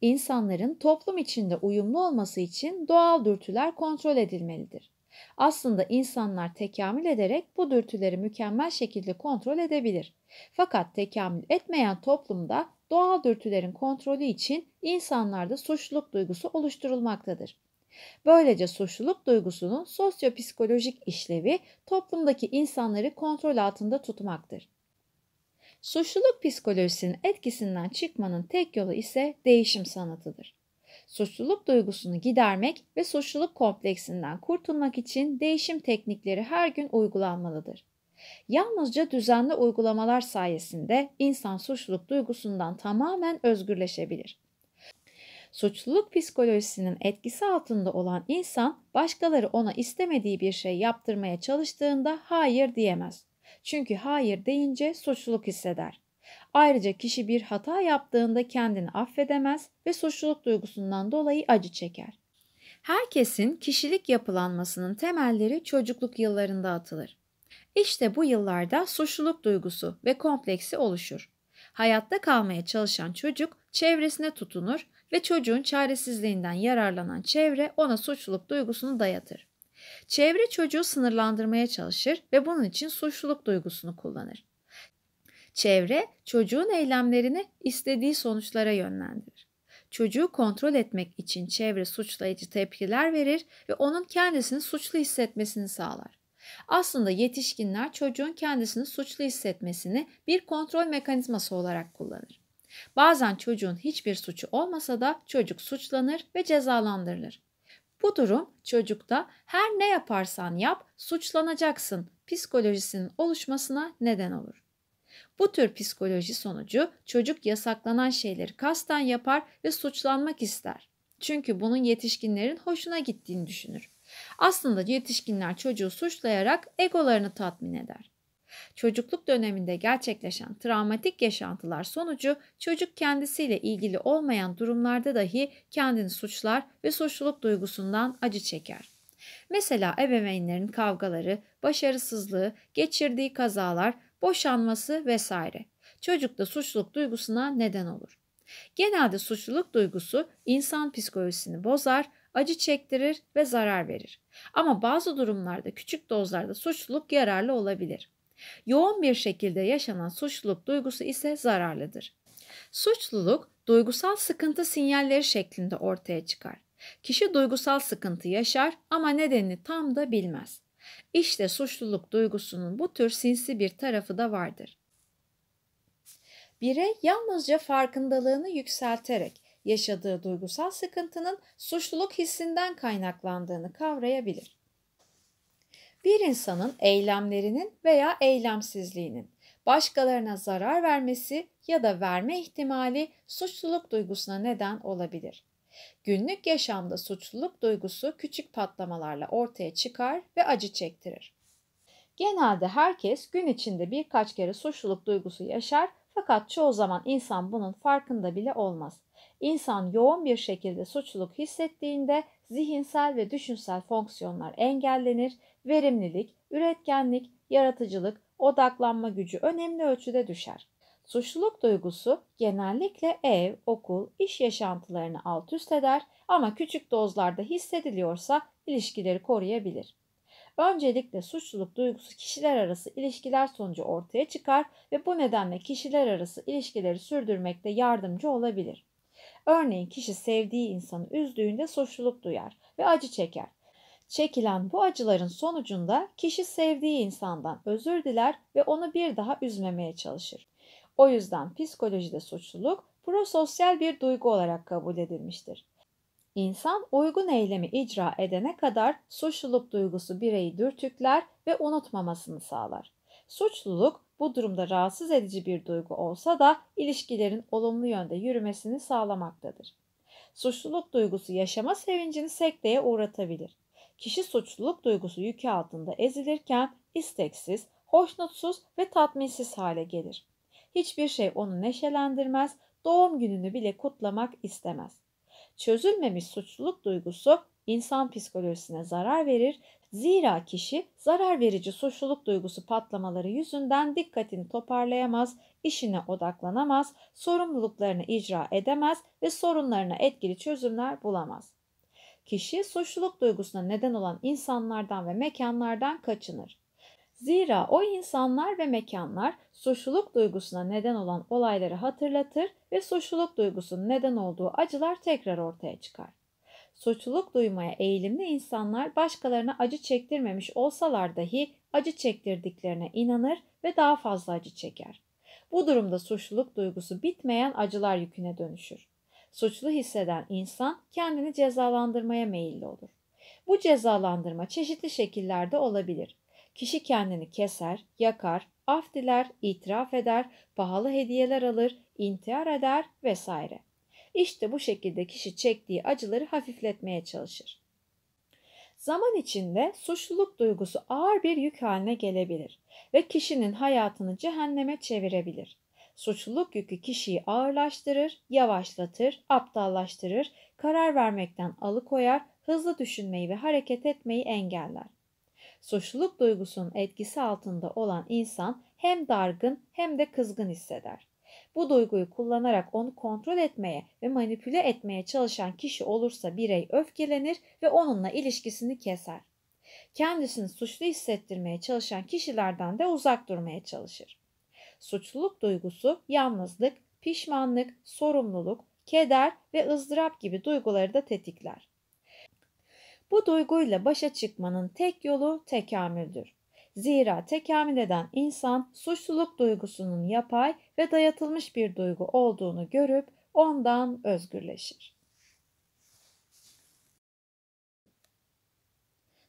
İnsanların toplum içinde uyumlu olması için doğal dürtüler kontrol edilmelidir. Aslında insanlar tekamül ederek bu dürtüleri mükemmel şekilde kontrol edebilir. Fakat tekamül etmeyen toplumda doğal dürtülerin kontrolü için insanlarda suçluluk duygusu oluşturulmaktadır. Böylece suçluluk duygusunun sosyopsikolojik işlevi toplumdaki insanları kontrol altında tutmaktır. Suçluluk psikolojisinin etkisinden çıkmanın tek yolu ise değişim sanatıdır. Suçluluk duygusunu gidermek ve suçluluk kompleksinden kurtulmak için değişim teknikleri her gün uygulanmalıdır. Yalnızca düzenli uygulamalar sayesinde insan suçluluk duygusundan tamamen özgürleşebilir. Suçluluk psikolojisinin etkisi altında olan insan başkaları ona istemediği bir şey yaptırmaya çalıştığında hayır diyemez. Çünkü hayır deyince suçluluk hisseder. Ayrıca kişi bir hata yaptığında kendini affedemez ve suçluluk duygusundan dolayı acı çeker. Herkesin kişilik yapılanmasının temelleri çocukluk yıllarında atılır. İşte bu yıllarda suçluluk duygusu ve kompleksi oluşur. Hayatta kalmaya çalışan çocuk çevresine tutunur ve çocuğun çaresizliğinden yararlanan çevre ona suçluluk duygusunu dayatır. Çevre çocuğu sınırlandırmaya çalışır ve bunun için suçluluk duygusunu kullanır. Çevre çocuğun eylemlerini istediği sonuçlara yönlendirir. Çocuğu kontrol etmek için çevre suçlayıcı tepkiler verir ve onun kendisini suçlu hissetmesini sağlar. Aslında yetişkinler çocuğun kendisini suçlu hissetmesini bir kontrol mekanizması olarak kullanır. Bazen çocuğun hiçbir suçu olmasa da çocuk suçlanır ve cezalandırılır. Bu durum çocukta her ne yaparsan yap suçlanacaksın psikolojisinin oluşmasına neden olur. Bu tür psikoloji sonucu çocuk yasaklanan şeyleri kasten yapar ve suçlanmak ister. Çünkü bunun yetişkinlerin hoşuna gittiğini düşünür. Aslında yetişkinler çocuğu suçlayarak egolarını tatmin eder. Çocukluk döneminde gerçekleşen travmatik yaşantılar sonucu çocuk kendisiyle ilgili olmayan durumlarda dahi kendini suçlar ve suçluluk duygusundan acı çeker. Mesela ebeveynlerin kavgaları, başarısızlığı, geçirdiği kazalar, boşanması vesaire. Çocukta suçluluk duygusuna neden olur. Genelde suçluluk duygusu insan psikolojisini bozar, acı çektirir ve zarar verir. Ama bazı durumlarda küçük dozlarda suçluluk yararlı olabilir. Yoğun bir şekilde yaşanan suçluluk duygusu ise zararlıdır. Suçluluk duygusal sıkıntı sinyalleri şeklinde ortaya çıkar. Kişi duygusal sıkıntı yaşar ama nedenini tam da bilmez. İşte suçluluk duygusunun bu tür sinsi bir tarafı da vardır. Birey yalnızca farkındalığını yükselterek yaşadığı duygusal sıkıntının suçluluk hissinden kaynaklandığını kavrayabilir bir insanın eylemlerinin veya eylemsizliğinin başkalarına zarar vermesi ya da verme ihtimali suçluluk duygusuna neden olabilir. Günlük yaşamda suçluluk duygusu küçük patlamalarla ortaya çıkar ve acı çektirir. Genelde herkes gün içinde birkaç kere suçluluk duygusu yaşar fakat çoğu zaman insan bunun farkında bile olmaz. İnsan yoğun bir şekilde suçluluk hissettiğinde zihinsel ve düşünsel fonksiyonlar engellenir, verimlilik, üretkenlik, yaratıcılık, odaklanma gücü önemli ölçüde düşer. Suçluluk duygusu genellikle ev, okul, iş yaşantılarını alt üst eder ama küçük dozlarda hissediliyorsa ilişkileri koruyabilir. Öncelikle suçluluk duygusu kişiler arası ilişkiler sonucu ortaya çıkar ve bu nedenle kişiler arası ilişkileri sürdürmekte yardımcı olabilir. Örneğin kişi sevdiği insanı üzdüğünde suçluluk duyar ve acı çeker. Çekilen bu acıların sonucunda kişi sevdiği insandan özür diler ve onu bir daha üzmemeye çalışır. O yüzden psikolojide suçluluk prososyal bir duygu olarak kabul edilmiştir. İnsan uygun eylemi icra edene kadar suçluluk duygusu bireyi dürtükler ve unutmamasını sağlar. Suçluluk bu durumda rahatsız edici bir duygu olsa da ilişkilerin olumlu yönde yürümesini sağlamaktadır. Suçluluk duygusu yaşama sevincini sekteye uğratabilir. Kişi suçluluk duygusu yükü altında ezilirken isteksiz, hoşnutsuz ve tatminsiz hale gelir. Hiçbir şey onu neşelendirmez, doğum gününü bile kutlamak istemez. Çözülmemiş suçluluk duygusu insan psikolojisine zarar verir. Zira kişi zarar verici suçluluk duygusu patlamaları yüzünden dikkatini toparlayamaz, işine odaklanamaz, sorumluluklarını icra edemez ve sorunlarına etkili çözümler bulamaz. Kişi suçluluk duygusuna neden olan insanlardan ve mekanlardan kaçınır. Zira o insanlar ve mekanlar suçluluk duygusuna neden olan olayları hatırlatır ve suçluluk duygusunun neden olduğu acılar tekrar ortaya çıkar suçluluk duymaya eğilimli insanlar başkalarına acı çektirmemiş olsalar dahi acı çektirdiklerine inanır ve daha fazla acı çeker. Bu durumda suçluluk duygusu bitmeyen acılar yüküne dönüşür. Suçlu hisseden insan kendini cezalandırmaya meyilli olur. Bu cezalandırma çeşitli şekillerde olabilir. Kişi kendini keser, yakar, af diler, itiraf eder, pahalı hediyeler alır, intihar eder vesaire. İşte bu şekilde kişi çektiği acıları hafifletmeye çalışır. Zaman içinde suçluluk duygusu ağır bir yük haline gelebilir ve kişinin hayatını cehenneme çevirebilir. Suçluluk yükü kişiyi ağırlaştırır, yavaşlatır, aptallaştırır, karar vermekten alıkoyar, hızlı düşünmeyi ve hareket etmeyi engeller. Suçluluk duygusunun etkisi altında olan insan hem dargın hem de kızgın hisseder. Bu duyguyu kullanarak onu kontrol etmeye ve manipüle etmeye çalışan kişi olursa birey öfkelenir ve onunla ilişkisini keser. Kendisini suçlu hissettirmeye çalışan kişilerden de uzak durmaya çalışır. Suçluluk duygusu yalnızlık, pişmanlık, sorumluluk, keder ve ızdırap gibi duyguları da tetikler. Bu duyguyla başa çıkmanın tek yolu tekamüldür. Zira tekamül eden insan suçluluk duygusunun yapay ve dayatılmış bir duygu olduğunu görüp ondan özgürleşir.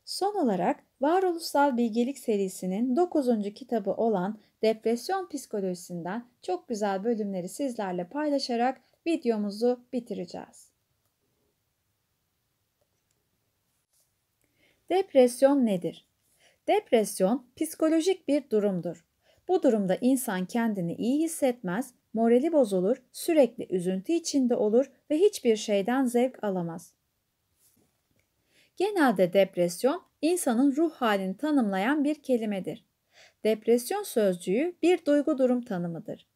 Son olarak Varoluşsal Bilgelik serisinin 9. kitabı olan Depresyon Psikolojisinden çok güzel bölümleri sizlerle paylaşarak videomuzu bitireceğiz. Depresyon nedir? Depresyon psikolojik bir durumdur bu durumda insan kendini iyi hissetmez, morali bozulur, sürekli üzüntü içinde olur ve hiçbir şeyden zevk alamaz. Genelde depresyon insanın ruh halini tanımlayan bir kelimedir. Depresyon sözcüğü bir duygu durum tanımıdır.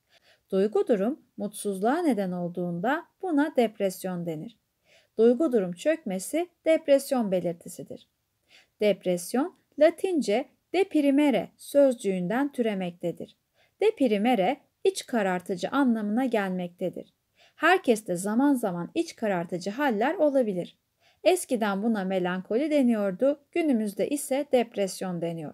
Duygu durum mutsuzluğa neden olduğunda buna depresyon denir. Duygu durum çökmesi depresyon belirtisidir. Depresyon Latince deprimere sözcüğünden türemektedir. Deprimere iç karartıcı anlamına gelmektedir. Herkeste zaman zaman iç karartıcı haller olabilir. Eskiden buna melankoli deniyordu, günümüzde ise depresyon deniyor.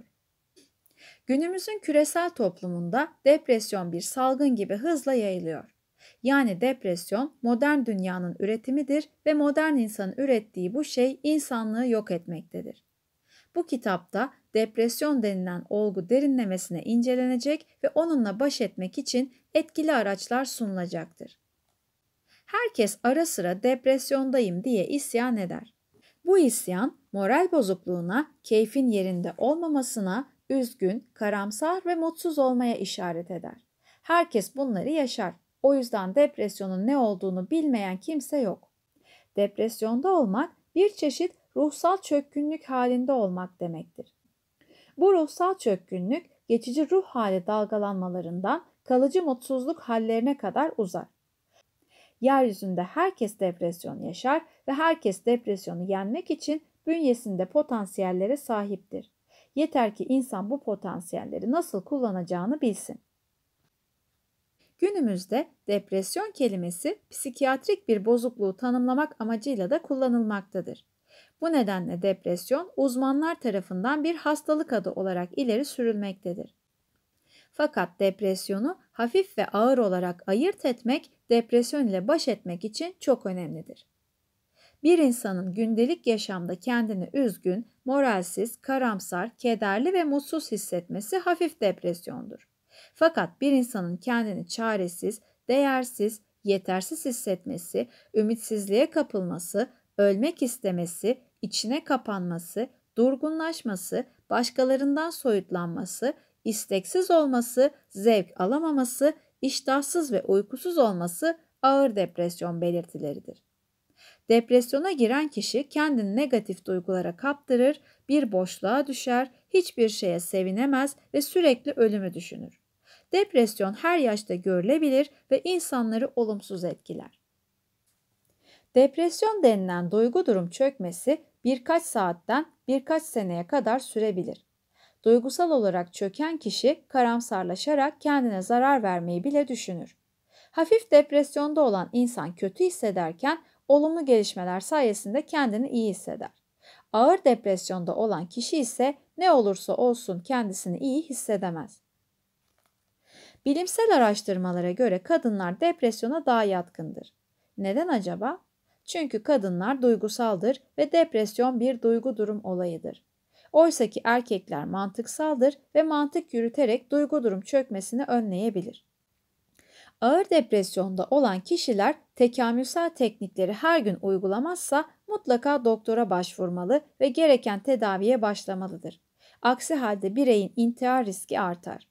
Günümüzün küresel toplumunda depresyon bir salgın gibi hızla yayılıyor. Yani depresyon modern dünyanın üretimidir ve modern insanın ürettiği bu şey insanlığı yok etmektedir. Bu kitapta depresyon denilen olgu derinlemesine incelenecek ve onunla baş etmek için etkili araçlar sunulacaktır. Herkes ara sıra depresyondayım diye isyan eder. Bu isyan moral bozukluğuna, keyfin yerinde olmamasına, üzgün, karamsar ve mutsuz olmaya işaret eder. Herkes bunları yaşar. O yüzden depresyonun ne olduğunu bilmeyen kimse yok. Depresyonda olmak bir çeşit ruhsal çökkünlük halinde olmak demektir. Bu ruhsal çökkünlük geçici ruh hali dalgalanmalarından kalıcı mutsuzluk hallerine kadar uzar. Yeryüzünde herkes depresyon yaşar ve herkes depresyonu yenmek için bünyesinde potansiyellere sahiptir. Yeter ki insan bu potansiyelleri nasıl kullanacağını bilsin. Günümüzde depresyon kelimesi psikiyatrik bir bozukluğu tanımlamak amacıyla da kullanılmaktadır. Bu nedenle depresyon uzmanlar tarafından bir hastalık adı olarak ileri sürülmektedir. Fakat depresyonu hafif ve ağır olarak ayırt etmek depresyon ile baş etmek için çok önemlidir. Bir insanın gündelik yaşamda kendini üzgün, moralsiz, karamsar, kederli ve mutsuz hissetmesi hafif depresyondur. Fakat bir insanın kendini çaresiz, değersiz, yetersiz hissetmesi, ümitsizliğe kapılması, ölmek istemesi, içine kapanması, durgunlaşması, başkalarından soyutlanması, isteksiz olması, zevk alamaması, iştahsız ve uykusuz olması ağır depresyon belirtileridir. Depresyona giren kişi kendini negatif duygulara kaptırır, bir boşluğa düşer, hiçbir şeye sevinemez ve sürekli ölümü düşünür. Depresyon her yaşta görülebilir ve insanları olumsuz etkiler. Depresyon denilen duygu durum çökmesi birkaç saatten birkaç seneye kadar sürebilir. Duygusal olarak çöken kişi karamsarlaşarak kendine zarar vermeyi bile düşünür. Hafif depresyonda olan insan kötü hissederken olumlu gelişmeler sayesinde kendini iyi hisseder. Ağır depresyonda olan kişi ise ne olursa olsun kendisini iyi hissedemez. Bilimsel araştırmalara göre kadınlar depresyona daha yatkındır. Neden acaba? Çünkü kadınlar duygusaldır ve depresyon bir duygu durum olayıdır. Oysa ki erkekler mantıksaldır ve mantık yürüterek duygu durum çökmesini önleyebilir. Ağır depresyonda olan kişiler tekamülsel teknikleri her gün uygulamazsa mutlaka doktora başvurmalı ve gereken tedaviye başlamalıdır. Aksi halde bireyin intihar riski artar.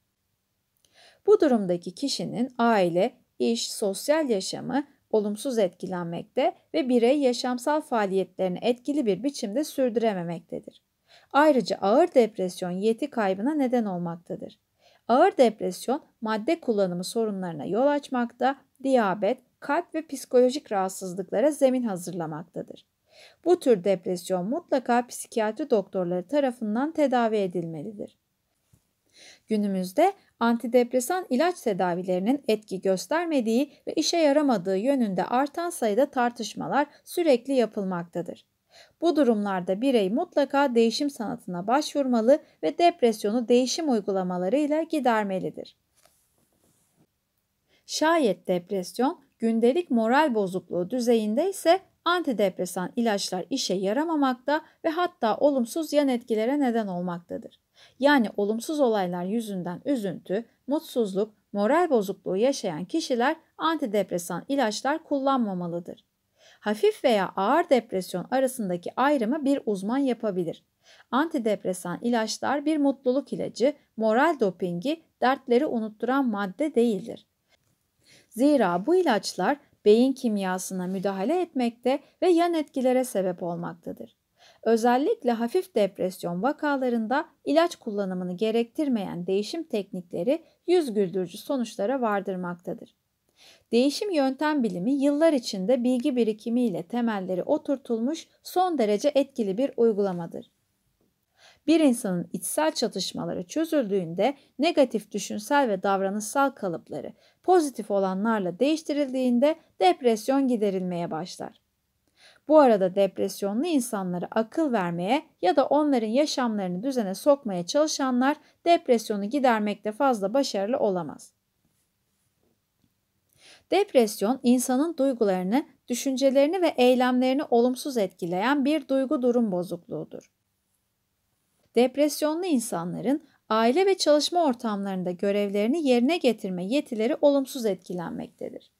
Bu durumdaki kişinin aile, iş, sosyal yaşamı olumsuz etkilenmekte ve birey yaşamsal faaliyetlerini etkili bir biçimde sürdürememektedir. Ayrıca ağır depresyon yeti kaybına neden olmaktadır. Ağır depresyon madde kullanımı sorunlarına yol açmakta, diyabet, kalp ve psikolojik rahatsızlıklara zemin hazırlamaktadır. Bu tür depresyon mutlaka psikiyatri doktorları tarafından tedavi edilmelidir. Günümüzde antidepresan ilaç tedavilerinin etki göstermediği ve işe yaramadığı yönünde artan sayıda tartışmalar sürekli yapılmaktadır. Bu durumlarda birey mutlaka değişim sanatına başvurmalı ve depresyonu değişim uygulamalarıyla gidermelidir. Şayet depresyon gündelik moral bozukluğu düzeyinde ise antidepresan ilaçlar işe yaramamakta ve hatta olumsuz yan etkilere neden olmaktadır. Yani olumsuz olaylar yüzünden üzüntü, mutsuzluk, moral bozukluğu yaşayan kişiler antidepresan ilaçlar kullanmamalıdır. Hafif veya ağır depresyon arasındaki ayrımı bir uzman yapabilir. Antidepresan ilaçlar bir mutluluk ilacı, moral dopingi, dertleri unutturan madde değildir. Zira bu ilaçlar beyin kimyasına müdahale etmekte ve yan etkilere sebep olmaktadır. Özellikle hafif depresyon vakalarında ilaç kullanımını gerektirmeyen değişim teknikleri yüz güldürücü sonuçlara vardırmaktadır. Değişim yöntem bilimi yıllar içinde bilgi birikimiyle temelleri oturtulmuş son derece etkili bir uygulamadır. Bir insanın içsel çatışmaları çözüldüğünde negatif düşünsel ve davranışsal kalıpları pozitif olanlarla değiştirildiğinde depresyon giderilmeye başlar. Bu arada depresyonlu insanlara akıl vermeye ya da onların yaşamlarını düzene sokmaya çalışanlar depresyonu gidermekte fazla başarılı olamaz. Depresyon insanın duygularını, düşüncelerini ve eylemlerini olumsuz etkileyen bir duygu durum bozukluğudur. Depresyonlu insanların aile ve çalışma ortamlarında görevlerini yerine getirme yetileri olumsuz etkilenmektedir.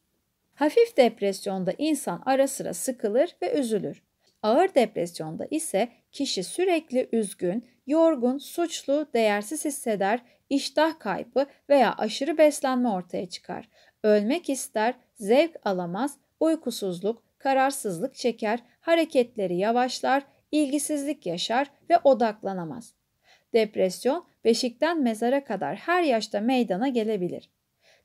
Hafif depresyonda insan ara sıra sıkılır ve üzülür. Ağır depresyonda ise kişi sürekli üzgün, yorgun, suçlu, değersiz hisseder, iştah kaybı veya aşırı beslenme ortaya çıkar. Ölmek ister, zevk alamaz, uykusuzluk, kararsızlık çeker, hareketleri yavaşlar, ilgisizlik yaşar ve odaklanamaz. Depresyon beşikten mezara kadar her yaşta meydana gelebilir.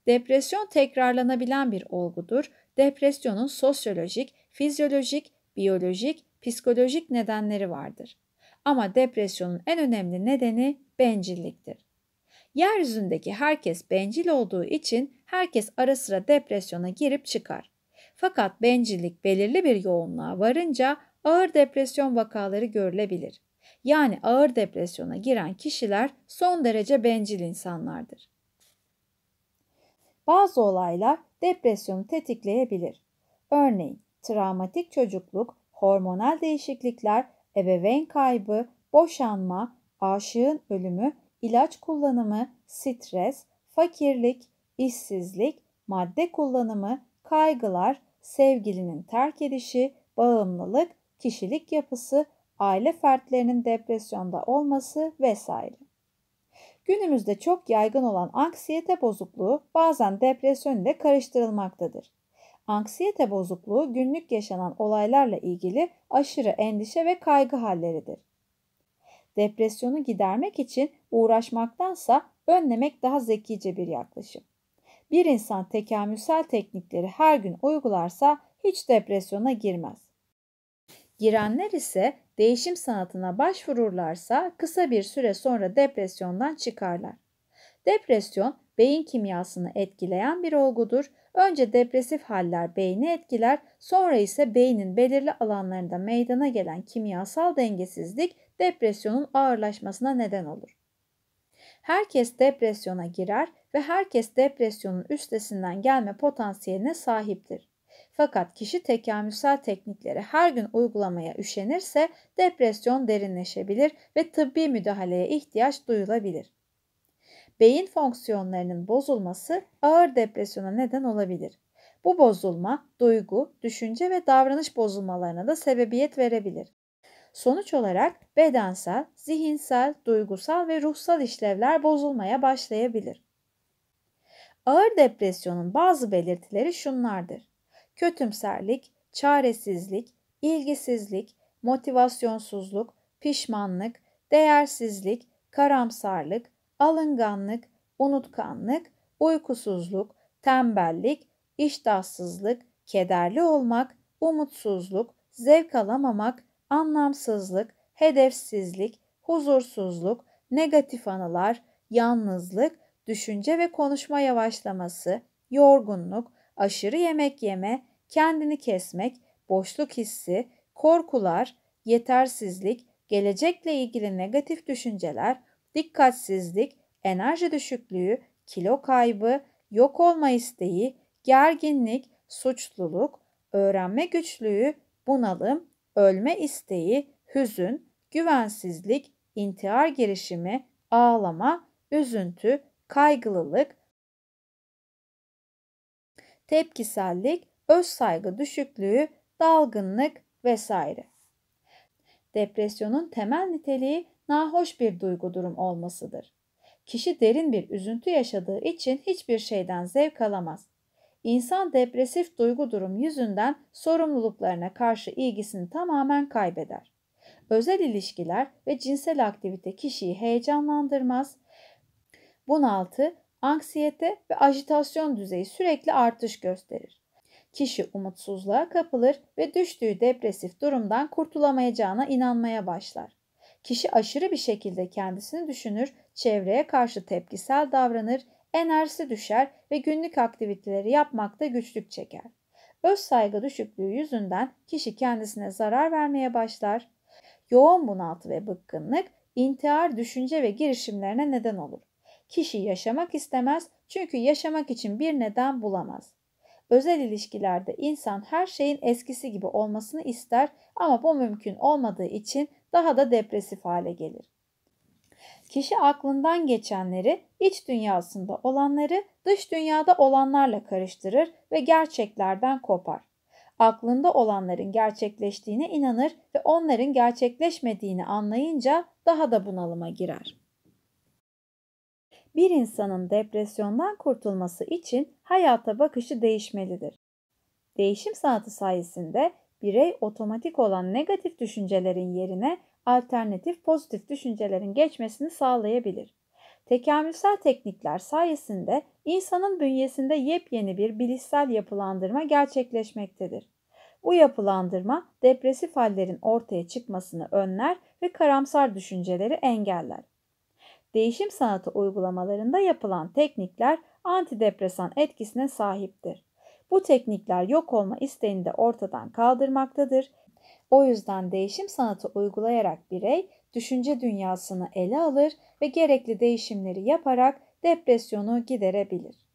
Depresyon tekrarlanabilen bir olgudur. Depresyonun sosyolojik, fizyolojik, biyolojik, psikolojik nedenleri vardır. Ama depresyonun en önemli nedeni bencilliktir. Yeryüzündeki herkes bencil olduğu için herkes ara sıra depresyona girip çıkar. Fakat bencillik belirli bir yoğunluğa varınca ağır depresyon vakaları görülebilir. Yani ağır depresyona giren kişiler son derece bencil insanlardır. Bazı olaylar depresyonu tetikleyebilir. Örneğin travmatik çocukluk, hormonal değişiklikler, ebeveyn kaybı, boşanma, aşığın ölümü, ilaç kullanımı, stres, fakirlik, işsizlik, madde kullanımı, kaygılar, sevgilinin terk edişi, bağımlılık, kişilik yapısı, aile fertlerinin depresyonda olması vesaire. Günümüzde çok yaygın olan anksiyete bozukluğu bazen depresyon ile karıştırılmaktadır. Anksiyete bozukluğu günlük yaşanan olaylarla ilgili aşırı endişe ve kaygı halleridir. Depresyonu gidermek için uğraşmaktansa önlemek daha zekice bir yaklaşım. Bir insan tekamüsel teknikleri her gün uygularsa hiç depresyona girmez. Girenler ise değişim sanatına başvururlarsa kısa bir süre sonra depresyondan çıkarlar. Depresyon beyin kimyasını etkileyen bir olgudur. Önce depresif haller beyni etkiler, sonra ise beynin belirli alanlarında meydana gelen kimyasal dengesizlik depresyonun ağırlaşmasına neden olur. Herkes depresyona girer ve herkes depresyonun üstesinden gelme potansiyeline sahiptir. Fakat kişi tekamülsel teknikleri her gün uygulamaya üşenirse depresyon derinleşebilir ve tıbbi müdahaleye ihtiyaç duyulabilir. Beyin fonksiyonlarının bozulması ağır depresyona neden olabilir. Bu bozulma duygu, düşünce ve davranış bozulmalarına da sebebiyet verebilir. Sonuç olarak bedensel, zihinsel, duygusal ve ruhsal işlevler bozulmaya başlayabilir. Ağır depresyonun bazı belirtileri şunlardır kötümserlik, çaresizlik, ilgisizlik, motivasyonsuzluk, pişmanlık, değersizlik, karamsarlık, alınganlık, unutkanlık, uykusuzluk, tembellik, iştahsızlık, kederli olmak, umutsuzluk, zevk alamamak, anlamsızlık, hedefsizlik, huzursuzluk, negatif anılar, yalnızlık, düşünce ve konuşma yavaşlaması, yorgunluk, aşırı yemek yeme, kendini kesmek, boşluk hissi, korkular, yetersizlik, gelecekle ilgili negatif düşünceler, dikkatsizlik, enerji düşüklüğü, kilo kaybı, yok olma isteği, gerginlik, suçluluk, öğrenme güçlüğü, bunalım, ölme isteği, hüzün, güvensizlik, intihar girişimi, ağlama, üzüntü, kaygılılık, tepkisellik, öz saygı düşüklüğü, dalgınlık vesaire. Depresyonun temel niteliği nahoş bir duygu durum olmasıdır. Kişi derin bir üzüntü yaşadığı için hiçbir şeyden zevk alamaz. İnsan depresif duygu durum yüzünden sorumluluklarına karşı ilgisini tamamen kaybeder. Özel ilişkiler ve cinsel aktivite kişiyi heyecanlandırmaz. Bunaltı, anksiyete ve ajitasyon düzeyi sürekli artış gösterir. Kişi umutsuzluğa kapılır ve düştüğü depresif durumdan kurtulamayacağına inanmaya başlar. Kişi aşırı bir şekilde kendisini düşünür, çevreye karşı tepkisel davranır, enerjisi düşer ve günlük aktiviteleri yapmakta güçlük çeker. Öz saygı düşüklüğü yüzünden kişi kendisine zarar vermeye başlar. Yoğun bunaltı ve bıkkınlık intihar düşünce ve girişimlerine neden olur. Kişi yaşamak istemez çünkü yaşamak için bir neden bulamaz. Özel ilişkilerde insan her şeyin eskisi gibi olmasını ister ama bu mümkün olmadığı için daha da depresif hale gelir. Kişi aklından geçenleri, iç dünyasında olanları dış dünyada olanlarla karıştırır ve gerçeklerden kopar. Aklında olanların gerçekleştiğine inanır ve onların gerçekleşmediğini anlayınca daha da bunalıma girer. Bir insanın depresyondan kurtulması için hayata bakışı değişmelidir. Değişim sanatı sayesinde birey otomatik olan negatif düşüncelerin yerine alternatif pozitif düşüncelerin geçmesini sağlayabilir. Tekamülsel teknikler sayesinde insanın bünyesinde yepyeni bir bilişsel yapılandırma gerçekleşmektedir. Bu yapılandırma depresif hallerin ortaya çıkmasını önler ve karamsar düşünceleri engeller değişim sanatı uygulamalarında yapılan teknikler antidepresan etkisine sahiptir. Bu teknikler yok olma isteğini de ortadan kaldırmaktadır. O yüzden değişim sanatı uygulayarak birey düşünce dünyasını ele alır ve gerekli değişimleri yaparak depresyonu giderebilir.